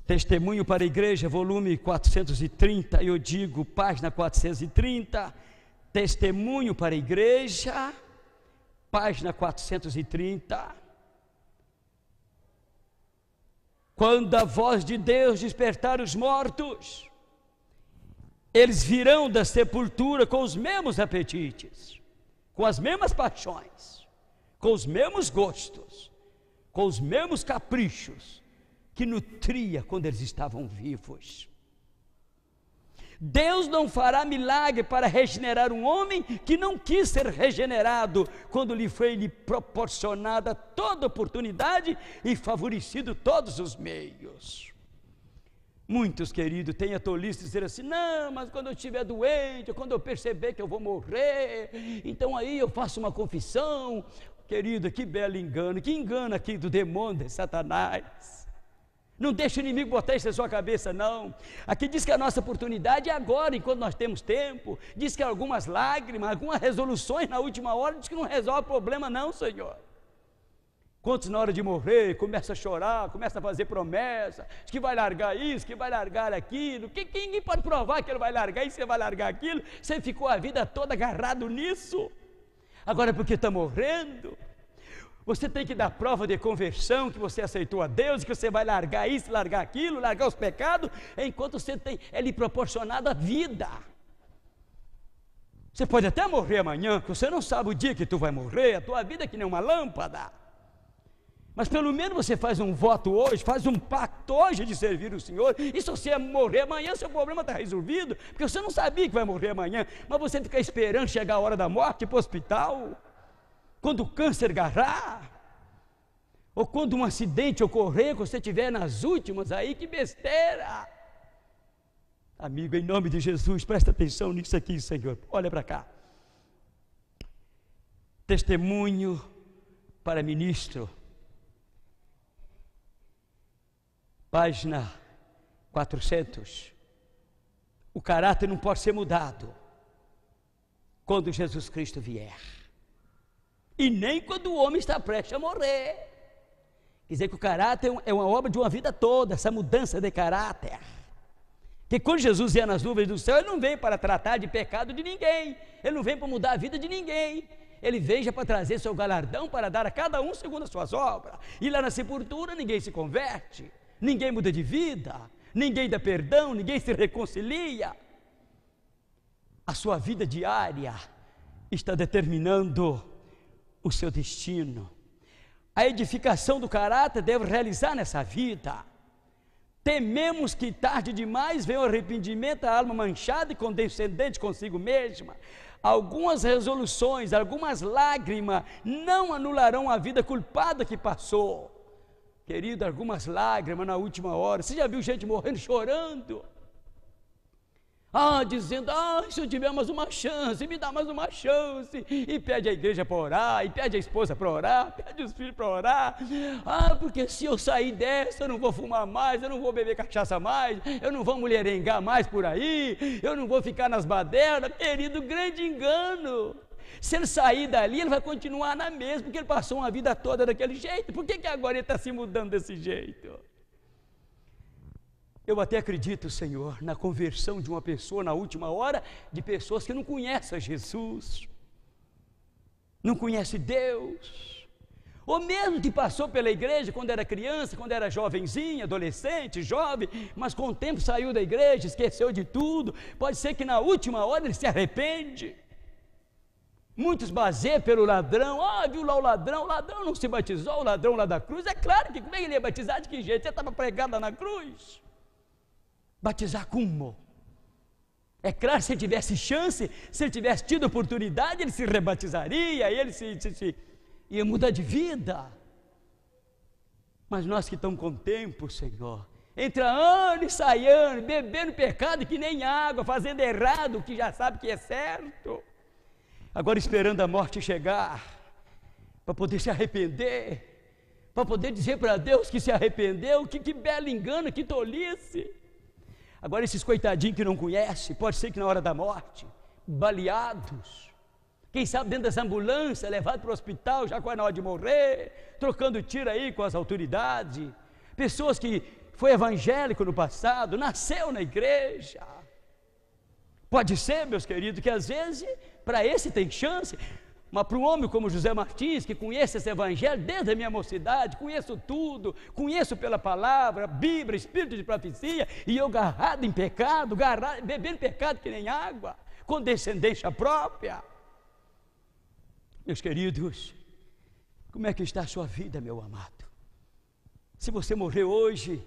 Testemunho para a Igreja, volume 430, eu digo, página 430. Testemunho para a Igreja, página 430. Quando a voz de Deus despertar os mortos, eles virão da sepultura com os mesmos apetites, com as mesmas paixões, com os mesmos gostos, com os mesmos caprichos que nutria quando eles estavam vivos. Deus não fará milagre para regenerar um homem que não quis ser regenerado, quando lhe foi lhe proporcionada toda oportunidade e favorecido todos os meios. Muitos, queridos têm a tolice de dizer assim: não, mas quando eu estiver doente, quando eu perceber que eu vou morrer, então aí eu faço uma confissão. Querido, que belo engano, que engano aqui do demônio de Satanás. Não deixe o inimigo botar isso na sua cabeça, não. Aqui diz que a nossa oportunidade é agora, enquanto nós temos tempo. Diz que algumas lágrimas, algumas resoluções na última hora, diz que não resolve o problema, não, Senhor. Quantos na hora de morrer começa a chorar, começa a fazer promessa, diz que vai largar isso, que vai largar aquilo. Que, que ninguém pode provar que ele vai largar isso, que vai largar aquilo. Você ficou a vida toda agarrado nisso. Agora é porque está morrendo, você tem que dar prova de conversão, que você aceitou a Deus, que você vai largar isso, largar aquilo, largar os pecados, enquanto você tem, é lhe proporcionada a vida. Você pode até morrer amanhã, que você não sabe o dia que tu vai morrer, a tua vida é que nem uma lâmpada. Mas pelo menos você faz um voto hoje, faz um pacto hoje de servir o Senhor. E se você morrer amanhã, seu problema está resolvido, porque você não sabia que vai morrer amanhã, mas você fica esperando chegar a hora da morte para o hospital quando o câncer garrar, ou quando um acidente ocorrer, quando você estiver nas últimas aí, que besteira! Amigo, em nome de Jesus, presta atenção nisso aqui, Senhor. Olha para cá. Testemunho para ministro. Página 400. O caráter não pode ser mudado quando Jesus Cristo vier e nem quando o homem está prestes a morrer. Quer dizer que o caráter é, é uma obra de uma vida toda, essa mudança de caráter. Que quando Jesus ia nas nuvens do céu, ele não vem para tratar de pecado de ninguém, ele não vem para mudar a vida de ninguém. Ele veja já para trazer seu galardão para dar a cada um segundo as suas obras. E lá na sepultura ninguém se converte, ninguém muda de vida, ninguém dá perdão, ninguém se reconcilia. A sua vida diária está determinando o seu destino. A edificação do caráter deve realizar nessa vida. Tememos que tarde demais venha o arrependimento, a alma manchada e condescendente consigo mesma. Algumas resoluções, algumas lágrimas não anularão a vida culpada que passou. Querido, algumas lágrimas na última hora. Você já viu gente morrendo chorando? ah, dizendo, ah, se eu tiver mais uma chance, me dá mais uma chance, e pede a igreja para orar, e pede a esposa para orar, pede os filhos para orar, ah, porque se eu sair dessa, eu não vou fumar mais, eu não vou beber cachaça mais, eu não vou mulherengar mais por aí, eu não vou ficar nas badernas, querido, grande engano. Se ele sair dali, ele vai continuar na mesma, porque ele passou uma vida toda daquele jeito. Por que, que agora ele está se mudando desse jeito? Eu até acredito, Senhor, na conversão de uma pessoa na última hora, de pessoas que não conhecem Jesus, não conhecem Deus, ou mesmo que passou pela igreja quando era criança, quando era jovenzinha, adolescente, jovem, mas com o tempo saiu da igreja, esqueceu de tudo. Pode ser que na última hora ele se arrepende. Muitos baseiam pelo ladrão, ah, viu lá o ladrão, o ladrão não se batizou, o ladrão lá da cruz, é claro que como é que ele ia batizar, de que jeito? Você estava pregado lá na cruz batizar com humor. É claro, se ele tivesse chance, se ele tivesse tido oportunidade, ele se rebatizaria, ele se, se, se ia mudar de vida. Mas nós que estamos com tempo, Senhor, entra ano e sai ano, bebendo pecado que nem água, fazendo errado o que já sabe que é certo. Agora esperando a morte chegar, para poder se arrepender, para poder dizer para Deus que se arrependeu, que, que belo engano, que tolice. Agora, esses coitadinhos que não conhecem, pode ser que na hora da morte, baleados, quem sabe dentro dessa ambulância, levado para o hospital, já quase na hora de morrer, trocando tiro aí com as autoridades. Pessoas que foi evangélico no passado, nasceu na igreja. Pode ser, meus queridos, que às vezes para esse tem chance, mas para um homem como José Martins, que conhece esse evangelho desde a minha mocidade, conheço tudo, conheço pela palavra, Bíblia, espírito de profecia, e eu garrado em pecado, garrado, bebendo pecado que nem água, com descendência própria. Meus queridos, como é que está a sua vida, meu amado? Se você morrer hoje,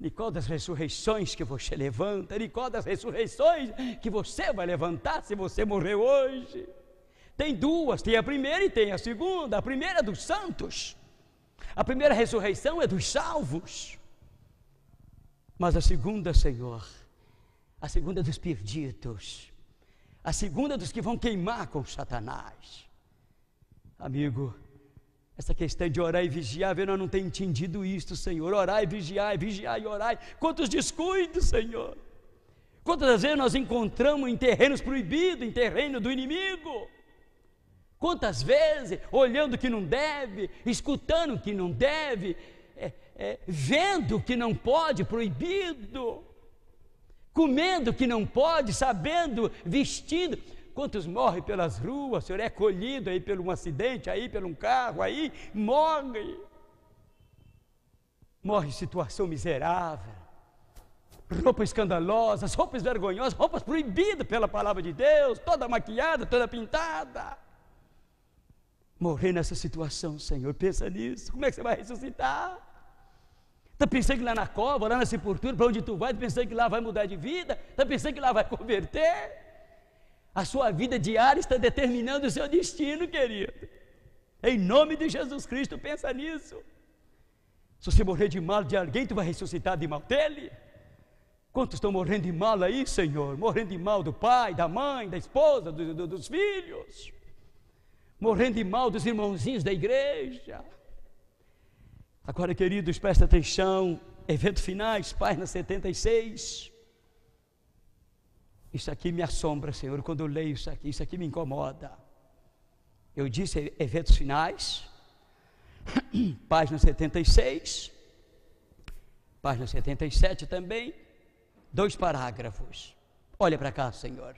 de qual das ressurreições que você levanta, de qual das ressurreições que você vai levantar se você morrer hoje? Tem duas, tem a primeira e tem a segunda. A primeira é dos santos. A primeira ressurreição é dos salvos. Mas a segunda, Senhor, a segunda é dos perdidos. A segunda é dos que vão queimar com Satanás. Amigo, essa questão de orar e vigiar, nós não tem entendido isto, Senhor. Orar e vigiar, vigiar e orar. Quantos descuidos, Senhor. Quantas vezes nós encontramos em terrenos proibidos, em terreno do inimigo. Quantas vezes olhando que não deve, escutando que não deve, é, é, vendo que não pode, proibido, comendo que não pode, sabendo, vestindo. Quantos morrem pelas ruas? O senhor é colhido aí por um acidente, aí por um carro, aí morre. Morre em situação miserável, roupas escandalosas, roupas vergonhosas, roupas proibidas pela palavra de Deus, toda maquiada, toda pintada morrer nessa situação, Senhor. Pensa nisso. Como é que você vai ressuscitar? Está pensando que lá na cova, lá na sepultura, para onde tu vai, está pensando que lá vai mudar de vida? Está pensando que lá vai converter? A sua vida diária está determinando o seu destino, querido. Em nome de Jesus Cristo, pensa nisso. Se você morrer de mal de alguém, tu vai ressuscitar de mal dele. Quantos estão morrendo de mal aí, Senhor? Morrendo de mal do pai, da mãe, da esposa, do, do, dos filhos morrendo de mal dos irmãozinhos da igreja. Agora, queridos, presta atenção. Evento finais, página 76. Isso aqui me assombra, Senhor, quando eu leio isso aqui, isso aqui me incomoda. Eu disse eventos finais, página 76, página 77 também, dois parágrafos. Olha para cá, Senhor.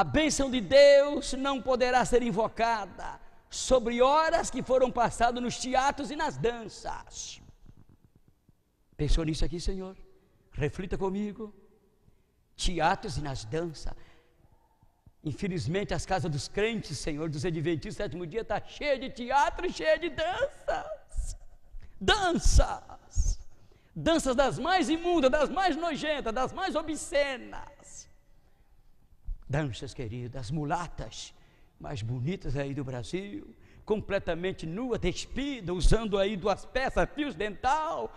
A bênção de Deus não poderá ser invocada sobre horas que foram passadas nos teatros e nas danças. Pensou nisso aqui, Senhor? Reflita comigo. Teatros e nas danças. Infelizmente, as casas dos crentes, Senhor, dos Adventistas, sétimo dia, está cheia de teatro, cheia de danças. Danças. Danças das mais imundas, das mais nojentas, das mais obscenas danças queridas, mulatas mais bonitas aí do Brasil, completamente nua, despida, usando aí duas peças, fios dental,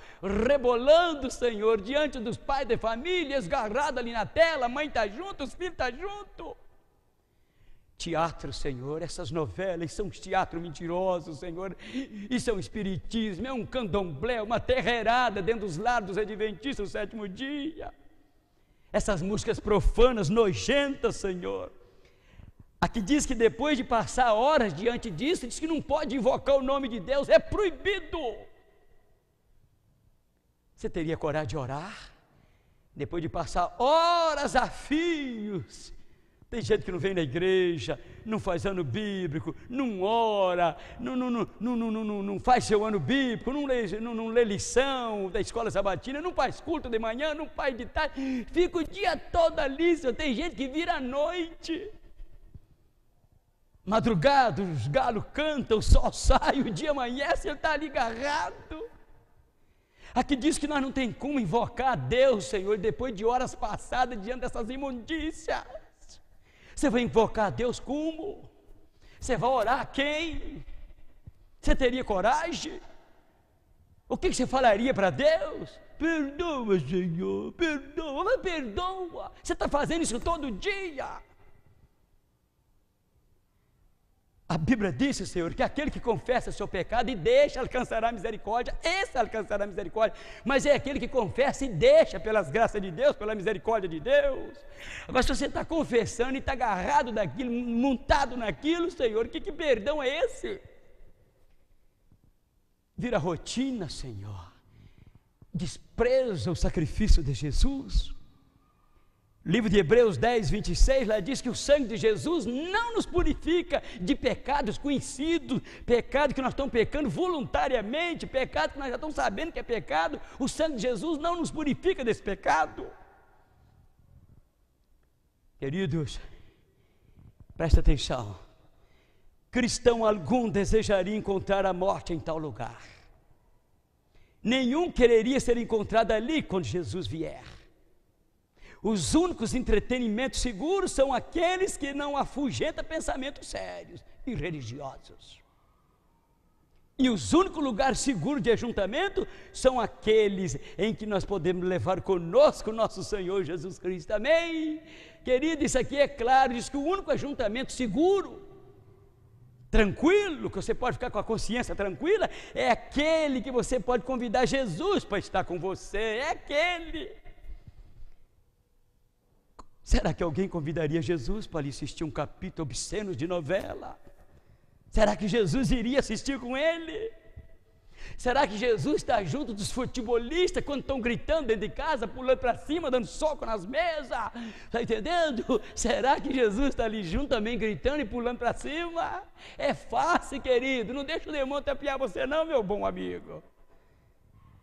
rebolando, Senhor, diante dos pais de família, esgarrado ali na tela, mãe está junto, os filhos estão tá junto. Teatro, Senhor, essas novelas são os teatros mentirosos, Senhor, isso é um espiritismo, é um candomblé, uma terreirada dentro dos lados adventistas, o sétimo dia essas músicas profanas, nojentas, Senhor. Aqui diz que depois de passar horas diante disso, diz que não pode invocar o nome de Deus, é proibido. Você teria coragem de orar? Depois de passar horas a fios, tem gente que não vem na igreja, não faz ano bíblico, não ora, não, não, não, não, não, não, não faz seu ano bíblico, não lê, não, não lê lição da escola sabatina, não faz culto de manhã, não faz de tarde, fica o dia todo ali. Tem gente que vira à noite. Madrugada, os galos cantam, o sol sai, o dia amanhece, ele está ali agarrado. Aqui diz que nós não tem como invocar a Deus, Senhor, depois de horas passadas diante dessas imundícias. Você vai invocar a Deus como? Você vai orar a quem? Você teria coragem? O que, que você falaria para Deus? Perdoa, Senhor, perdoa, mas perdoa. Você está fazendo isso todo dia. A Bíblia diz, Senhor, que aquele que confessa seu pecado e deixa alcançará a misericórdia, esse alcançará a misericórdia, mas é aquele que confessa e deixa pelas graças de Deus, pela misericórdia de Deus. Agora, se você está confessando e está agarrado naquilo, montado naquilo, Senhor, que, que perdão é esse? Vira rotina, Senhor, despreza o sacrifício de Jesus. Livro de Hebreus 10, 26, lá diz que o sangue de Jesus não nos purifica de pecados conhecidos, pecado que nós estamos pecando voluntariamente, pecado que nós já estamos sabendo que é pecado, o sangue de Jesus não nos purifica desse pecado. Queridos, presta atenção. Cristão algum desejaria encontrar a morte em tal lugar. Nenhum quereria ser encontrado ali quando Jesus vier. Os únicos entretenimentos seguros são aqueles que não afugentam pensamentos sérios e religiosos. E os únicos lugares seguros de ajuntamento são aqueles em que nós podemos levar conosco nosso Senhor Jesus Cristo. Amém? Querido, isso aqui é claro, diz que o único ajuntamento seguro, tranquilo, que você pode ficar com a consciência tranquila, é aquele que você pode convidar Jesus para estar com você, é aquele. Será que alguém convidaria Jesus para lhe assistir um capítulo obsceno de novela? Será que Jesus iria assistir com ele? Será que Jesus está junto dos futebolistas quando estão gritando dentro de casa, pulando para cima, dando soco nas mesas? Está entendendo? Será que Jesus está ali junto também, gritando e pulando para cima? É fácil, querido. Não deixa o demônio tapiar você, não, meu bom amigo.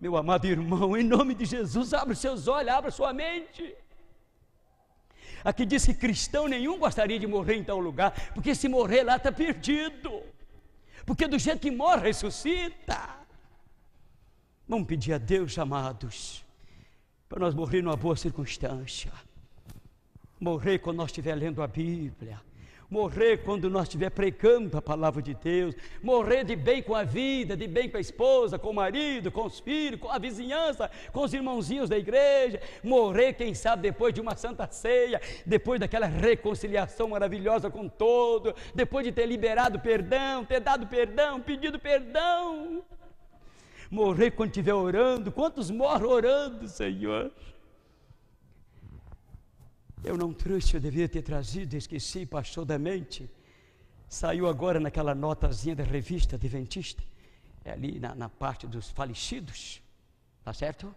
Meu amado irmão, em nome de Jesus, abra seus olhos, abra sua mente. Aqui diz que cristão nenhum gostaria de morrer em tal lugar, porque se morrer lá está perdido. Porque do jeito que morre, ressuscita. Vamos pedir a Deus, amados, para nós morrer numa boa circunstância. Morrer quando nós estivermos lendo a Bíblia morrer quando nós estiver pregando a palavra de Deus, morrer de bem com a vida, de bem com a esposa, com o marido, com os filhos, com a vizinhança, com os irmãozinhos da igreja, morrer, quem sabe, depois de uma santa ceia, depois daquela reconciliação maravilhosa com todo, depois de ter liberado perdão, ter dado perdão, pedido perdão. Morrer quando estiver orando, quantos morrem orando, Senhor? Eu não trouxe, eu devia ter trazido, esqueci, passou da mente. Saiu agora naquela notazinha da revista Adventista, é ali na, na parte dos falecidos, tá certo?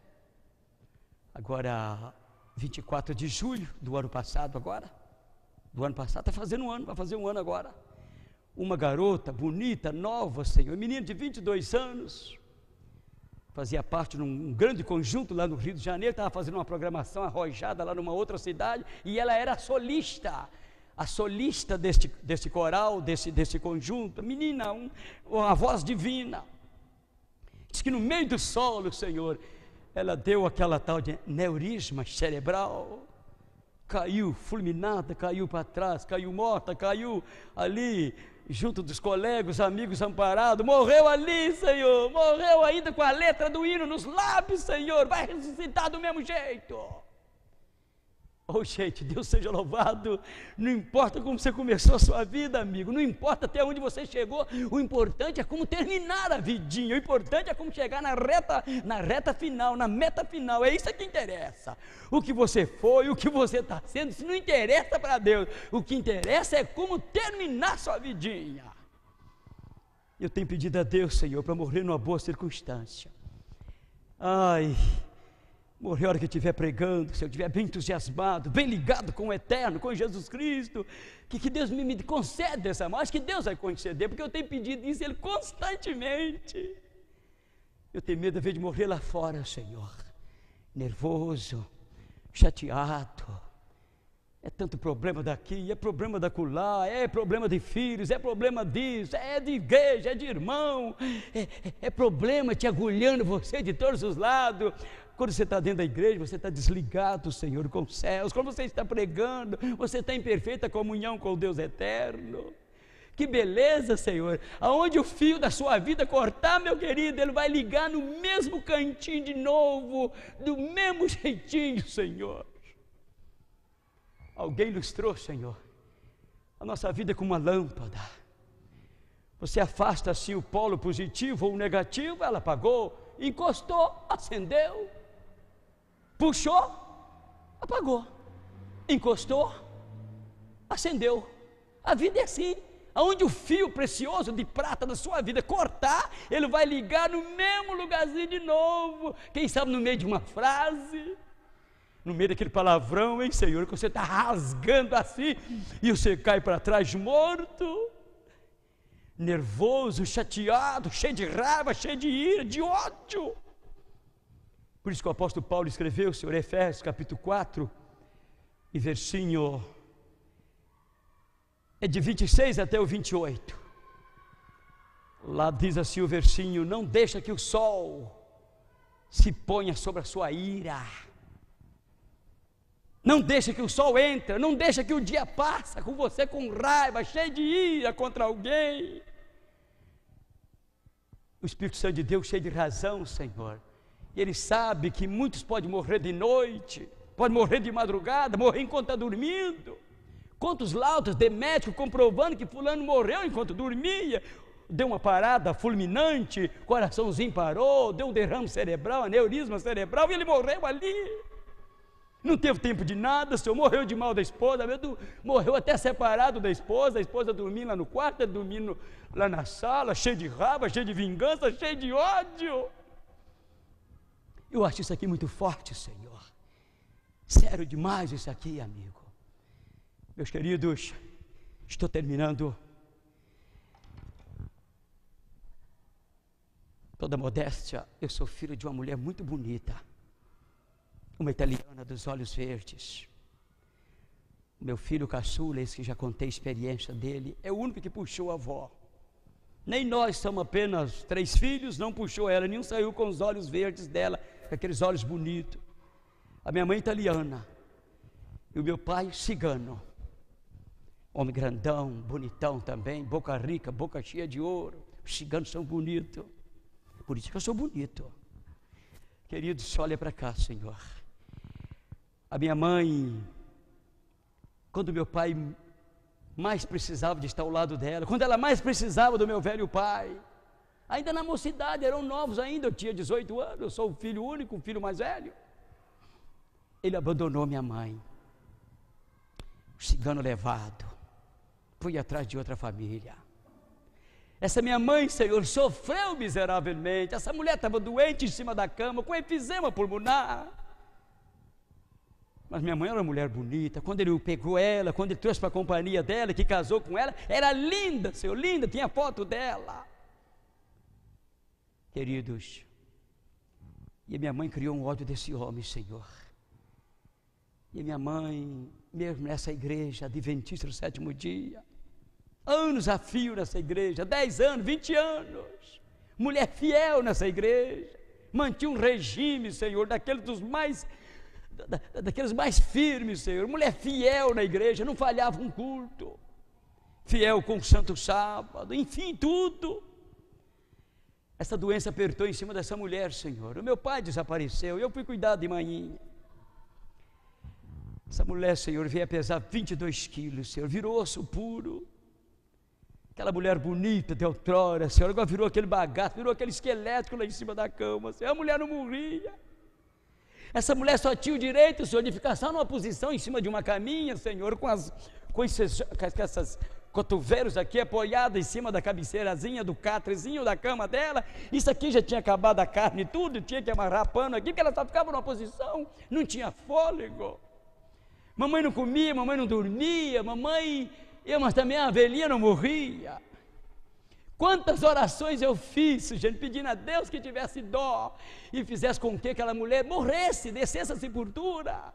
Agora, 24 de julho do ano passado, agora. Do ano passado, está fazendo um ano, vai fazer um ano agora. Uma garota bonita, nova, Senhor, menina de 22 anos, fazia parte de um grande conjunto lá no Rio de Janeiro, estava fazendo uma programação arrojada lá numa outra cidade, e ela era solista, a solista deste, desse coral, desse, desse conjunto, menina, um, uma voz divina. Diz que no meio do solo, Senhor, ela deu aquela tal de neurisma cerebral, caiu fulminada, caiu para trás, caiu morta, caiu ali junto dos colegas, amigos amparados, morreu ali, Senhor, morreu ainda com a letra do hino nos lábios, Senhor, vai ressuscitar do mesmo jeito. Oh, gente, Deus seja louvado. Não importa como você começou a sua vida, amigo. Não importa até onde você chegou. O importante é como terminar a vidinha. O importante é como chegar na reta, na reta final, na meta final. É isso que interessa. O que você foi, o que você está sendo, isso não interessa para Deus. O que interessa é como terminar sua vidinha. Eu tenho pedido a Deus, Senhor, para morrer numa boa circunstância. Ai. Morrer a hora que estiver pregando, se eu estiver bem entusiasmado, bem ligado com o Eterno, com Jesus Cristo, que, que Deus me, me essa mão. Acho que Deus vai conceder, porque eu tenho pedido isso Ele constantemente. Eu tenho medo de morrer lá fora, Senhor, nervoso, chateado. É tanto problema daqui, é problema da culá, é problema de filhos, é problema disso, é de igreja, é de irmão, é, é, é problema te agulhando você de todos os lados. Quando você está dentro da igreja, você está desligado, Senhor, com os céus. Quando você está pregando, você está em perfeita comunhão com o Deus eterno. Que beleza, Senhor. Aonde o fio da sua vida cortar, meu querido, ele vai ligar no mesmo cantinho de novo, do mesmo jeitinho, Senhor. Alguém ilustrou, Senhor, a nossa vida com uma lâmpada. Você afasta assim o polo positivo ou negativo, ela apagou, encostou, acendeu puxou, apagou, encostou, acendeu. A vida é assim. Aonde o fio precioso de prata da sua vida cortar, ele vai ligar no mesmo lugarzinho de novo. Quem sabe no meio de uma frase, no meio daquele palavrão, hein, Senhor, que você está rasgando assim e você cai para trás morto, nervoso, chateado, cheio de raiva, cheio de ira, de ódio. Por isso que o apóstolo Paulo escreveu, Senhor Efésios, capítulo 4, e versinho é de 26 até o 28. Lá diz assim o versinho: Não deixa que o sol se ponha sobre a sua ira. Não deixa que o sol entre, não deixa que o dia passe com você com raiva, cheio de ira contra alguém. O Espírito Santo de Deus, cheio de razão, Senhor, ele sabe que muitos podem morrer de noite, podem morrer de madrugada, morrer enquanto está dormindo. Quantos laudos de médico comprovando que fulano morreu enquanto dormia, deu uma parada fulminante, coraçãozinho parou, deu um derrame cerebral, aneurisma cerebral e ele morreu ali. Não teve tempo de nada, o senhor morreu de mal da esposa, morreu até separado da esposa, a esposa dormindo lá no quarto, dormindo lá na sala, cheio de raiva, cheio de vingança, cheio de ódio. Eu acho isso aqui muito forte, Senhor. Sério demais isso aqui, amigo. Meus queridos, estou terminando. Toda modéstia, eu sou filho de uma mulher muito bonita, uma italiana dos olhos verdes. Meu filho caçula, esse que já contei a experiência dele, é o único que puxou a avó. Nem nós somos apenas três filhos, não puxou ela, nenhum saiu com os olhos verdes dela com aqueles olhos bonitos. A minha mãe é italiana e o meu pai cigano. Homem grandão, bonitão também, boca rica, boca cheia de ouro. Os ciganos são bonitos. Por isso que eu sou bonito. Queridos, olha para cá, Senhor. A minha mãe, quando meu pai mais precisava de estar ao lado dela, quando ela mais precisava do meu velho pai, Ainda na mocidade, eram novos ainda, eu tinha 18 anos, eu sou o filho único, o filho mais velho. Ele abandonou minha mãe. O cigano levado. Fui atrás de outra família. Essa minha mãe, Senhor, sofreu miseravelmente. Essa mulher estava doente em cima da cama, com enfisema pulmonar. Mas minha mãe era uma mulher bonita. Quando ele pegou ela, quando ele trouxe para a companhia dela, que casou com ela, era linda, Senhor, linda, tinha foto dela. Queridos, e minha mãe criou um ódio desse homem, Senhor. E minha mãe, mesmo nessa igreja adventista do sétimo dia, anos a fio nessa igreja, dez anos, vinte anos, mulher fiel nessa igreja, mantinha um regime, Senhor, daqueles dos mais, da, daqueles mais firmes, Senhor, mulher fiel na igreja, não falhava um culto, fiel com o santo sábado, enfim, tudo. Essa doença apertou em cima dessa mulher, Senhor. O meu pai desapareceu, eu fui cuidar de manhinha. Essa mulher, Senhor, veio a pesar 22 quilos, Senhor, virou osso puro. Aquela mulher bonita de outrora, Senhor, agora virou aquele bagaço, virou aquele esquelético lá em cima da cama, Senhor. A mulher não morria. Essa mulher só tinha o direito, Senhor, de ficar só numa posição em cima de uma caminha, Senhor, com, as, com, esses, com essas cotovelos aqui apoiados em cima da cabeceirazinha, do catrezinho, da cama dela. Isso aqui já tinha acabado a carne e tudo, tinha que amarrar pano aqui, porque ela só ficava numa posição, não tinha fôlego. Mamãe não comia, mamãe não dormia, mamãe, eu, mas também a velhinha não morria. Quantas orações eu fiz, gente, pedindo a Deus que tivesse dó e fizesse com que aquela mulher morresse, descesse a sepultura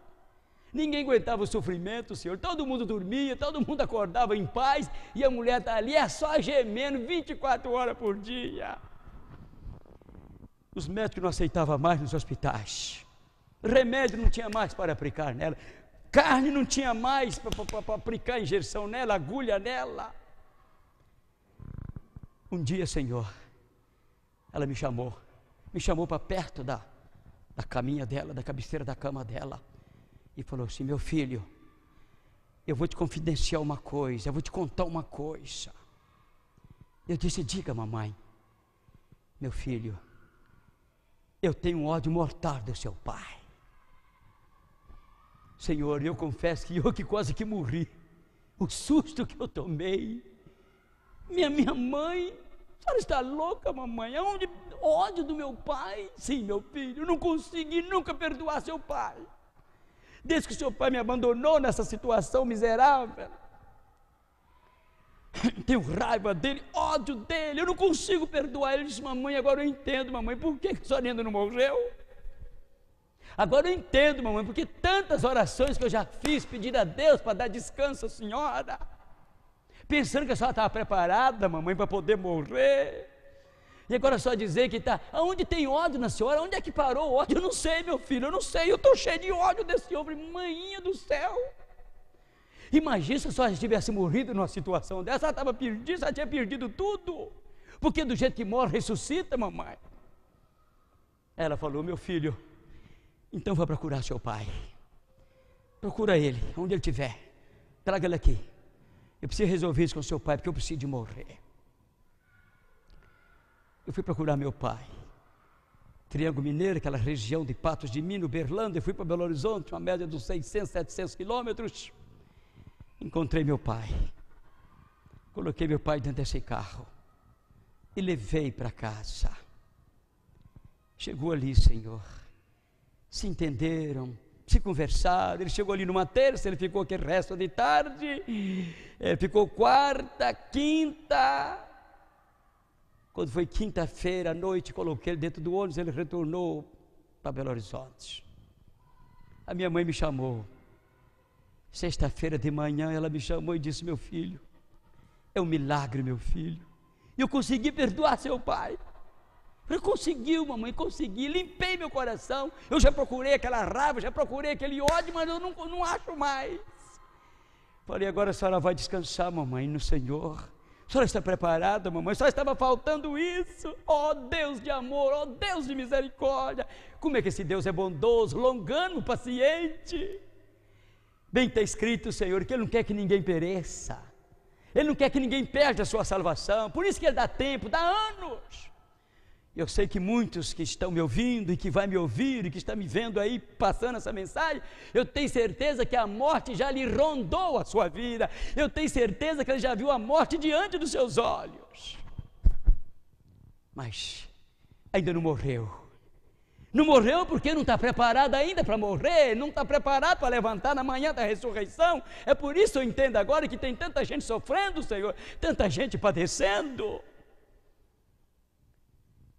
ninguém aguentava o sofrimento, Senhor. Todo mundo dormia, todo mundo acordava em paz, e a mulher está ali, é só gemendo 24 horas por dia. Os médicos não aceitavam mais nos hospitais, remédio não tinha mais para aplicar nela, carne não tinha mais para aplicar injeção nela, agulha nela. Um dia, Senhor, ela me chamou, me chamou para perto da, da caminha dela, da cabeceira da cama dela e falou assim: Meu filho, eu vou te confidenciar uma coisa, eu vou te contar uma coisa. Eu disse: Diga, mamãe, meu filho, eu tenho um ódio mortal do seu pai. Senhor, eu confesso que eu que quase que morri. O susto que eu tomei. Minha, minha mãe, a senhora está louca, mamãe? Aonde ódio do meu pai? Sim, meu filho, eu não consegui nunca perdoar seu pai. Desde que o seu pai me abandonou nessa situação miserável. Tenho raiva dele, ódio dele, eu não consigo perdoar. Ele disse, mamãe, agora eu entendo, mamãe, por que a senhora não morreu? Agora eu entendo, mamãe, porque tantas orações que eu já fiz, pedir a Deus para dar descanso à senhora, pensando que a senhora estava preparada, mamãe, para poder morrer. E agora só dizer que está, aonde tem ódio na senhora? Onde é que parou o ódio? Eu não sei, meu filho, eu não sei, eu estou cheio de ódio desse homem, manhinha do céu. Imagina se a senhora tivesse morrido numa situação dessa, ela estava perdida, ela tinha perdido tudo. Porque do jeito que morre, ressuscita, mamãe. Ela falou, meu filho, então vá procurar seu pai. Procura ele, onde ele estiver. Traga ele aqui. Eu preciso resolver isso com seu pai, porque eu preciso de morrer eu fui procurar meu pai. Triângulo Mineiro, aquela região de Patos de Minas, Berlândia, eu fui para Belo Horizonte, uma média de uns 600, 700 quilômetros. Encontrei meu pai. Coloquei meu pai dentro desse carro e levei para casa. Chegou ali, Senhor. Se entenderam, se conversaram. Ele chegou ali numa terça, ele ficou aqui resto de tarde, é, ficou quarta, quinta, quando foi quinta-feira à noite, coloquei ele dentro do ônibus, ele retornou para Belo Horizonte. A minha mãe me chamou. Sexta-feira de manhã ela me chamou e disse: Meu filho, é um milagre, meu filho. Eu consegui perdoar seu pai. Eu consegui, mamãe, consegui, limpei meu coração. Eu já procurei aquela raiva, já procurei aquele ódio, mas eu não, não acho mais. Falei, agora a senhora vai descansar, mamãe, no Senhor. A senhora está preparada, mamãe? Só estava faltando isso. Ó oh, Deus de amor, ó oh, Deus de misericórdia. Como é que esse Deus é bondoso, longano, paciente? Bem está escrito, Senhor, que Ele não quer que ninguém pereça. Ele não quer que ninguém perca a sua salvação. Por isso que Ele dá tempo, dá anos. Eu sei que muitos que estão me ouvindo e que vai me ouvir e que está me vendo aí passando essa mensagem, eu tenho certeza que a morte já lhe rondou a sua vida. Eu tenho certeza que ele já viu a morte diante dos seus olhos. Mas ainda não morreu. Não morreu porque não está preparado ainda para morrer, não está preparado para levantar na manhã da ressurreição. É por isso eu entendo agora que tem tanta gente sofrendo, Senhor, tanta gente padecendo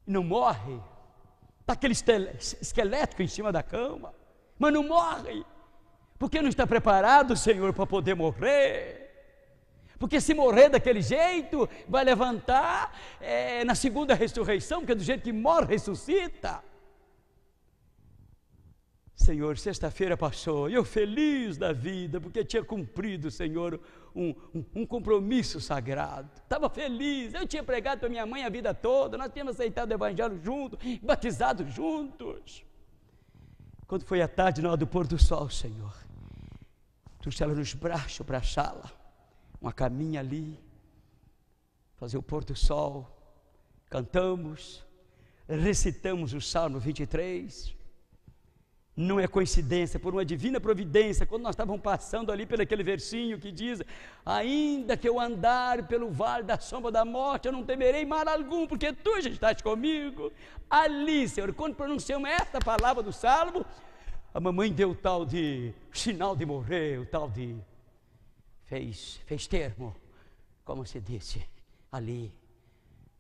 e não morre. Está aquele esquelético em cima da cama, mas não morre, porque não está preparado, Senhor, para poder morrer. Porque se morrer daquele jeito, vai levantar é, na segunda ressurreição, porque é do jeito que morre, ressuscita. Senhor, sexta-feira passou, eu feliz da vida, porque tinha cumprido, Senhor, um, um, um compromisso sagrado. Estava feliz. Eu tinha pregado para minha mãe a vida toda. Nós tínhamos aceitado o Evangelho junto, batizados juntos. Quando foi a tarde, na hora do pôr do sol, Senhor, trouxe ela nos braços para a sala, uma caminha ali, fazer o pôr do sol. Cantamos, recitamos o Salmo 23. Não é coincidência, por uma divina providência, quando nós estávamos passando ali pelo aquele versinho que diz: Ainda que eu andar pelo vale da sombra da morte, eu não temerei mal algum, porque tu já estás comigo. Ali, Senhor, quando pronunciamos esta palavra do salmo, a mamãe deu tal de sinal de morrer, o tal de. fez, fez termo, como se disse, ali.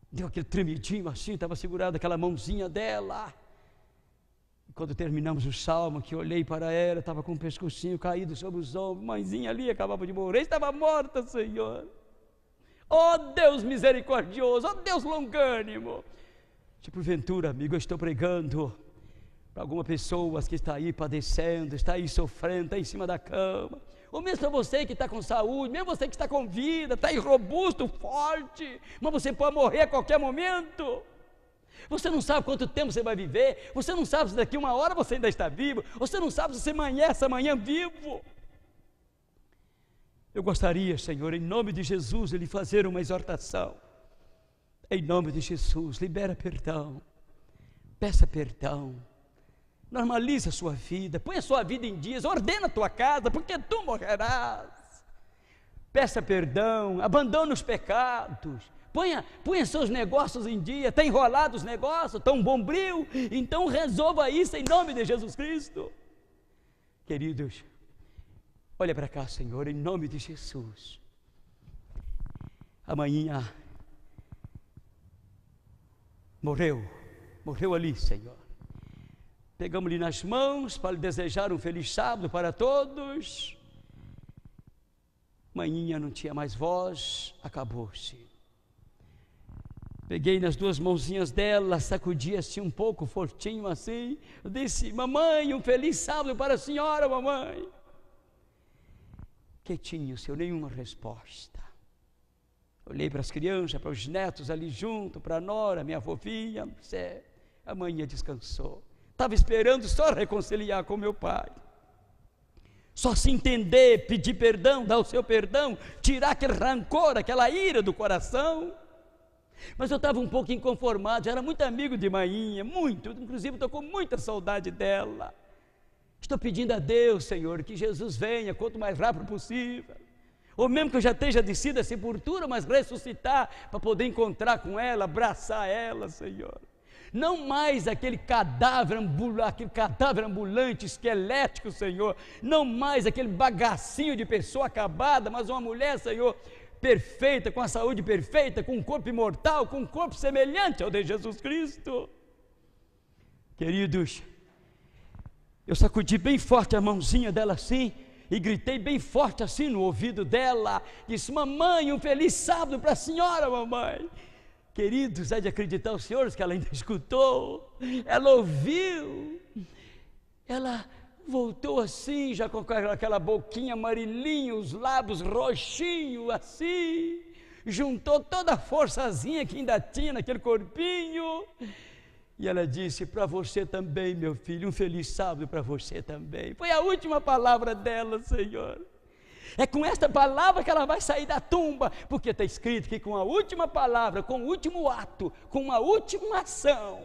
Deu aquele tremidinho assim, estava segurada aquela mãozinha dela quando terminamos o salmo, que olhei para ela, estava com o pescocinho caído sobre os ombros, mãezinha ali acabava de morrer, estava morta, Senhor. Ó oh, Deus misericordioso, ó oh, Deus longânimo. Se porventura, amigo, eu estou pregando para alguma pessoa que está aí padecendo, está aí sofrendo, está aí em cima da cama, ou mesmo para você que está com saúde, mesmo você que está com vida, está aí robusto, forte, mas você pode morrer a qualquer momento. Você não sabe quanto tempo você vai viver, você não sabe se daqui uma hora você ainda está vivo, você não sabe se você amanhece amanhã é vivo. Eu gostaria, Senhor, em nome de Jesus, de lhe fazer uma exortação. Em nome de Jesus, libera perdão, peça perdão, normaliza a sua vida, põe a sua vida em dias, ordena a tua casa, porque tu morrerás. Peça perdão, abandona os pecados, Ponha, ponha seus negócios em dia. Está enrolado os negócios? Está um bombril? Então resolva isso em nome de Jesus Cristo. Queridos, olha para cá, Senhor, em nome de Jesus. Amanhã morreu, morreu ali, Senhor. Pegamos-lhe nas mãos para lhe desejar um feliz sábado para todos. Maninha não tinha mais voz, acabou-se. Peguei nas duas mãozinhas dela, sacudi assim um pouco, fortinho assim. Eu disse: Mamãe, um feliz sábado para a senhora, mamãe. Quietinho, sem nenhuma resposta. Olhei para as crianças, para os netos ali junto, para a Nora, minha fofinha. A manhã descansou. Estava esperando só reconciliar com meu pai. Só se entender, pedir perdão, dar o seu perdão, tirar aquele rancor, aquela ira do coração mas eu estava um pouco inconformado, já era muito amigo de Mainha, muito, inclusive estou com muita saudade dela. Estou pedindo a Deus, Senhor, que Jesus venha quanto mais rápido possível. Ou mesmo que eu já esteja descido a sepultura, mas ressuscitar para poder encontrar com ela, abraçar ela, Senhor. Não mais aquele cadáver, aquele cadáver ambulante, esquelético, Senhor. Não mais aquele bagacinho de pessoa acabada, mas uma mulher, Senhor, perfeita, com a saúde perfeita, com um corpo imortal, com um corpo semelhante ao de Jesus Cristo. Queridos, eu sacudi bem forte a mãozinha dela assim e gritei bem forte assim no ouvido dela. Disse: Mamãe, um feliz sábado para a senhora, mamãe. Queridos, é de acreditar os senhores que ela ainda escutou, ela ouviu, ela voltou assim, já com aquela boquinha amarelinha, os lábios roxinhos assim, juntou toda a forçazinha que ainda tinha naquele corpinho. E ela disse: Para você também, meu filho, um feliz sábado para você também. Foi a última palavra dela, Senhor. É com esta palavra que ela vai sair da tumba, porque está escrito que com a última palavra, com o último ato, com uma última ação,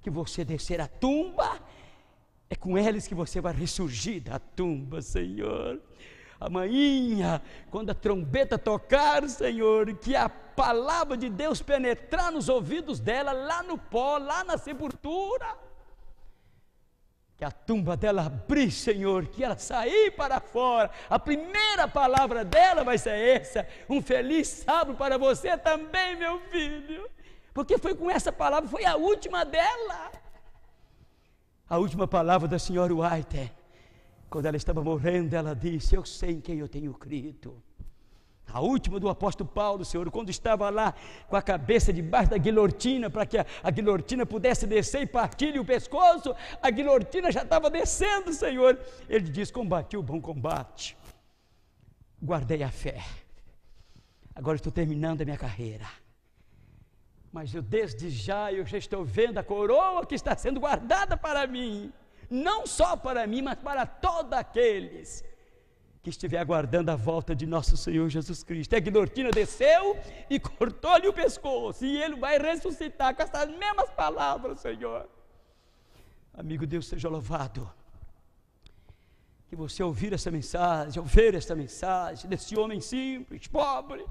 que você descer a tumba é com eles que você vai ressurgir da tumba, Senhor. Amanhã, quando a trombeta tocar, Senhor, que a palavra de Deus penetrar nos ouvidos dela, lá no pó, lá na sepultura. Que a tumba dela abrir, Senhor, que ela sair para fora. A primeira palavra dela vai ser essa: um feliz sábado para você também, meu filho. Porque foi com essa palavra, foi a última dela. A última palavra da senhora White, é, quando ela estava morrendo, ela disse: Eu sei em quem eu tenho crido. A última do apóstolo Paulo, Senhor, quando estava lá com a cabeça debaixo da guilhortina, para que a, a, pudesse descer e partir o pescoço, a guilhortina já estava descendo, Senhor. Ele diz: Combati o bom combate, guardei a fé, agora estou terminando a minha carreira mas eu desde já eu já estou vendo a coroa que está sendo guardada para mim, não só para mim, mas para todos aqueles que estiver aguardando a volta de nosso Senhor Jesus Cristo. A guilhotina desceu e cortou-lhe o pescoço, e ele vai ressuscitar com essas mesmas palavras, Senhor. Amigo Deus, seja louvado. Que você ouvir essa mensagem, ouvir esta mensagem desse homem simples, pobre,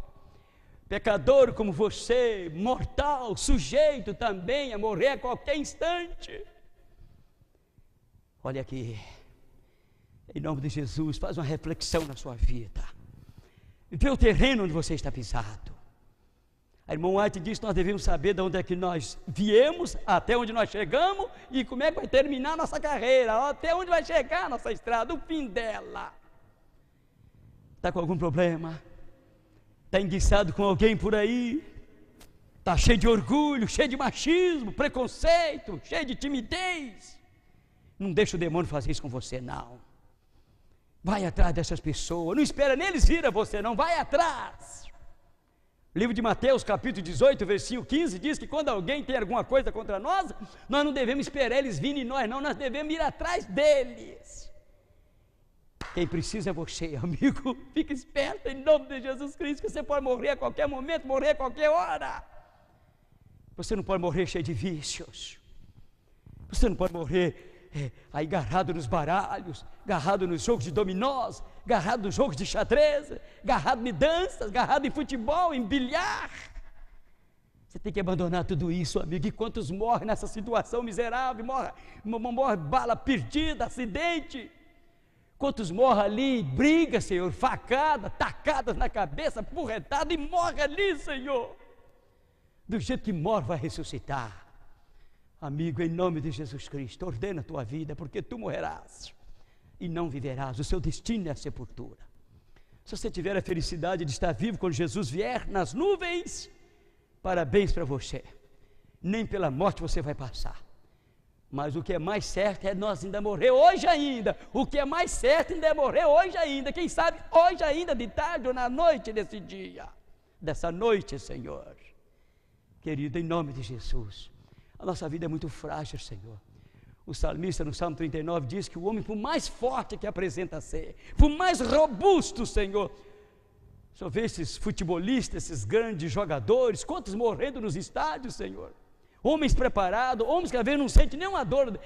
pecador como você, mortal, sujeito também a morrer a qualquer instante. Olha aqui, em nome de Jesus, faz uma reflexão na sua vida. Vê o terreno onde você está pisado. A irmã White disse que nós devemos saber de onde é que nós viemos, até onde nós chegamos e como é que vai terminar a nossa carreira, até onde vai chegar a nossa estrada, o fim dela. Está com algum problema? Está enguiçado com alguém por aí? Está cheio de orgulho, cheio de machismo, preconceito, cheio de timidez. Não deixa o demônio fazer isso com você, não. Vai atrás dessas pessoas. Não espera nem eles virem a você, não. Vai atrás. O livro de Mateus, capítulo 18, versículo 15, diz que quando alguém tem alguma coisa contra nós, nós não devemos esperar eles virem em nós, não. Nós devemos ir atrás deles. Quem precisa é você, amigo. Fica esperto em nome de Jesus Cristo, que você pode morrer a qualquer momento, morrer a qualquer hora. Você não pode morrer cheio de vícios. Você não pode morrer é, aí garrado nos baralhos, garrado nos jogos de dominós, garrado nos jogos de xadrez, garrado em danças, garrado em futebol, em bilhar. Você tem que abandonar tudo isso, amigo. E quantos morrem nessa situação miserável? Morre, morre bala perdida, acidente. Quantos morram ali, briga, Senhor, facada, tacadas na cabeça, porretada e morre ali, Senhor. Do jeito que morre, vai ressuscitar. Amigo, em nome de Jesus Cristo, ordena a tua vida, porque tu morrerás e não viverás. O seu destino é a sepultura. Se você tiver a felicidade de estar vivo quando Jesus vier nas nuvens, parabéns para você. Nem pela morte você vai passar. Mas o que é mais certo é nós ainda morrer hoje ainda. O que é mais certo ainda é morrer hoje ainda. Quem sabe hoje ainda, de tarde ou na noite desse dia. Dessa noite, Senhor. Querido, em nome de Jesus. A nossa vida é muito frágil, Senhor. O salmista no Salmo 39 diz que o homem, por mais forte que apresenta ser, por mais robusto, Senhor, só vê esses futebolistas, esses grandes jogadores, quantos morrendo nos estádios, Senhor. Homens preparados, homens que às vezes não sentem nenhuma dor,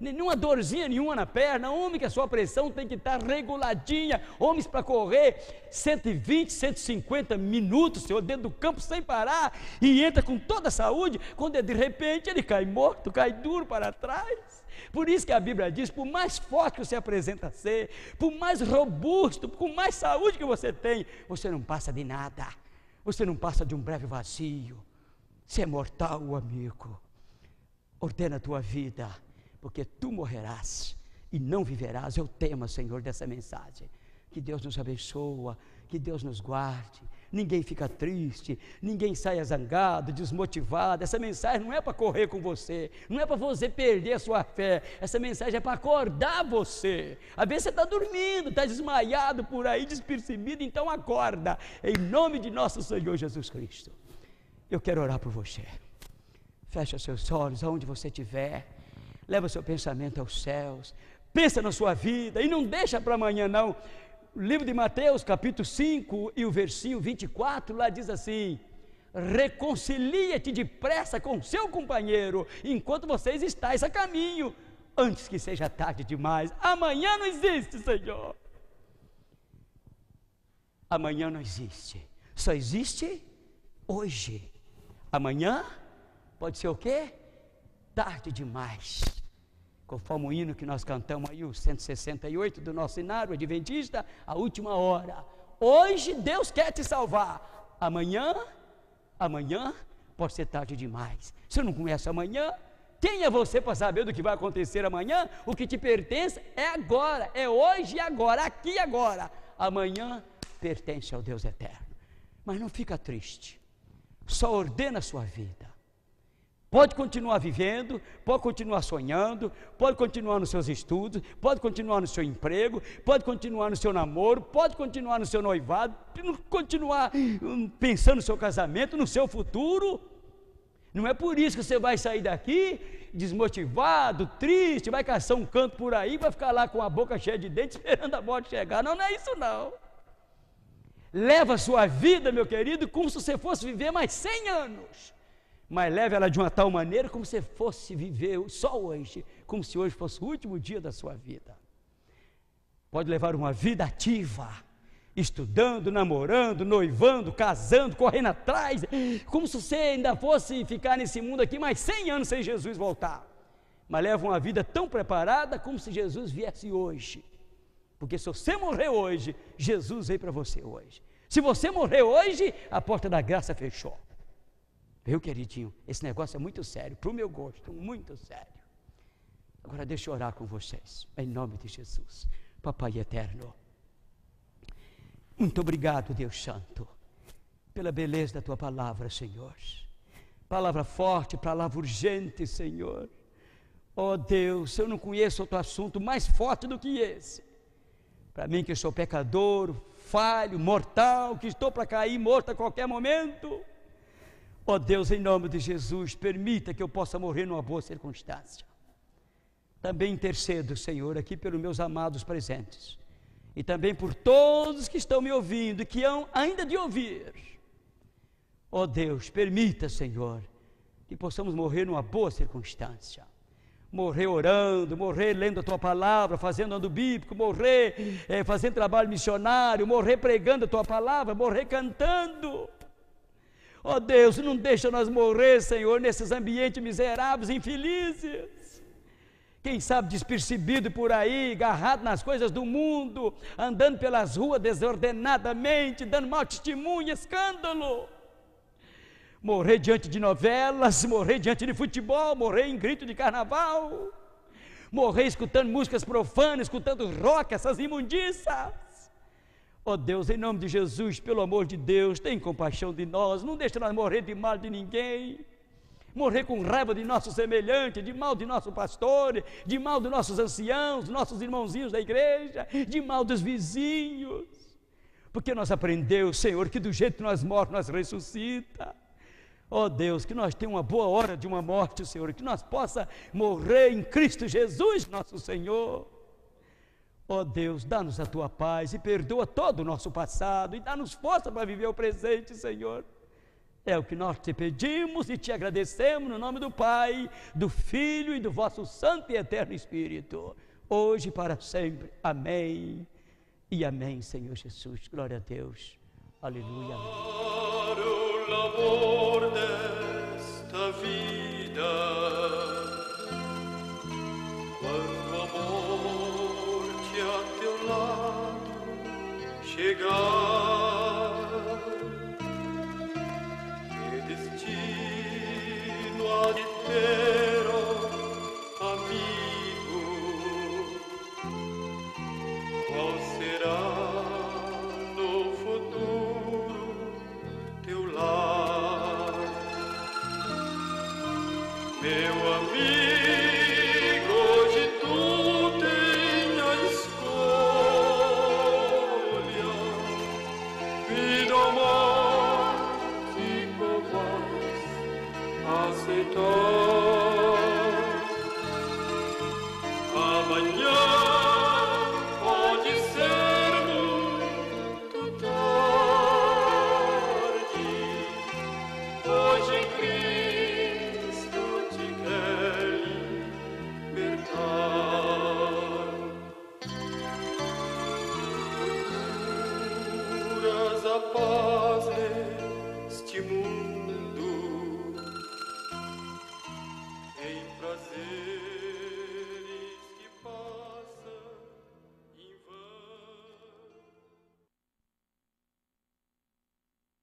nenhuma dorzinha nenhuma na perna, homem que a sua pressão tem que estar tá reguladinha, homens para correr 120, 150 minutos, Senhor, dentro do campo sem parar, e entra com toda a saúde, quando é de repente ele cai morto, cai duro para trás. Por isso que a Bíblia diz: por mais forte que você apresenta ser, por mais robusto, com mais saúde que você tem, você não passa de nada, você não passa de um breve vazio. Se é mortal, amigo, ordena a tua vida, porque tu morrerás e não viverás. Eu tema, Senhor, dessa mensagem. Que Deus nos abençoa, que Deus nos guarde. Ninguém fica triste, ninguém saia zangado, desmotivado. Essa mensagem não é para correr com você, não é para você perder a sua fé. Essa mensagem é para acordar você. Às vezes você está dormindo, está desmaiado por aí, despercebido, então acorda. Em nome de nosso Senhor Jesus Cristo. Eu quero orar por você. Fecha seus olhos, aonde você estiver. Leva seu pensamento aos céus. Pensa na sua vida e não deixa para amanhã, não. O livro de Mateus, capítulo 5 e o versículo 24, lá diz assim: Reconcilia-te depressa com seu companheiro, enquanto vocês estáis a caminho, antes que seja tarde demais. Amanhã não existe, Senhor. Amanhã não existe, só existe hoje. Amanhã pode ser o quê? Tarde demais. Conforme o hino que nós cantamos aí, o 168 do nosso cenário adventista, a última hora. Hoje Deus quer te salvar. Amanhã, amanhã pode ser tarde demais. Se eu não conhece amanhã, quem é você para saber do que vai acontecer amanhã? O que te pertence é agora, é hoje e agora, aqui e agora. Amanhã pertence ao Deus eterno. Mas não fica triste só ordena a sua vida. Pode continuar vivendo, pode continuar sonhando, pode continuar nos seus estudos, pode continuar no seu emprego, pode continuar no seu namoro, pode continuar no seu noivado, continuar hum, pensando no seu casamento, no seu futuro. Não é por isso que você vai sair daqui desmotivado, triste, vai caçar um canto por aí, vai ficar lá com a boca cheia de dentes esperando a morte chegar. Não, não é isso não. Leva a sua vida, meu querido, como se você fosse viver mais 100 anos. Mas leve ela de uma tal maneira como se fosse viver só hoje, como se hoje fosse o último dia da sua vida. Pode levar uma vida ativa, estudando, namorando, noivando, casando, correndo atrás, como se você ainda fosse ficar nesse mundo aqui mais 100 anos sem Jesus voltar. Mas leva uma vida tão preparada como se Jesus viesse hoje porque se você morrer hoje, Jesus veio para você hoje. Se você morrer hoje, a porta da graça fechou. Meu queridinho, esse negócio é muito sério, para o meu gosto, muito sério. Agora deixa eu orar com vocês, em nome de Jesus, Papai eterno. Muito obrigado, Deus Santo, pela beleza da tua palavra, Senhor. Palavra forte, palavra urgente, Senhor. Oh Deus, eu não conheço outro assunto mais forte do que esse para mim que sou pecador, falho, mortal, que estou para cair morto a qualquer momento. Ó oh Deus, em nome de Jesus, permita que eu possa morrer numa boa circunstância. Também intercedo, Senhor, aqui pelos meus amados presentes e também por todos que estão me ouvindo e que hão ainda de ouvir. Ó oh Deus, permita, Senhor, que possamos morrer numa boa circunstância morrer orando, morrer lendo a tua palavra, fazendo ando bíblico, morrer é, fazendo trabalho missionário, morrer pregando a tua palavra, morrer cantando. Ó oh Deus, não deixa nós morrer, Senhor, nesses ambientes miseráveis, infelizes. Quem sabe despercebido por aí, agarrado nas coisas do mundo, andando pelas ruas desordenadamente, dando mau testemunho, escândalo morrer diante de novelas, morrer diante de futebol, morrer em grito de carnaval, morrer escutando músicas profanas, escutando rock, essas imundícias. Ó oh Deus, em nome de Jesus, pelo amor de Deus, tem compaixão de nós, não deixa nós morrer de mal de ninguém, morrer com raiva de nosso semelhante, de mal de nosso pastor, de mal dos nossos anciãos, nossos irmãozinhos da igreja, de mal dos vizinhos. Porque nós aprendemos, Senhor, que do jeito que nós mortos, nós ressuscita. Ó oh Deus, que nós tenhamos uma boa hora de uma morte, Senhor, que nós possa morrer em Cristo Jesus, nosso Senhor. Ó oh Deus, dá-nos a tua paz e perdoa todo o nosso passado e dá-nos força para viver o presente, Senhor. É o que nós te pedimos e te agradecemos no nome do Pai, do Filho e do vosso Santo e Eterno Espírito, hoje e para sempre. Amém e amém, Senhor Jesus. Glória a Deus. Alléluia.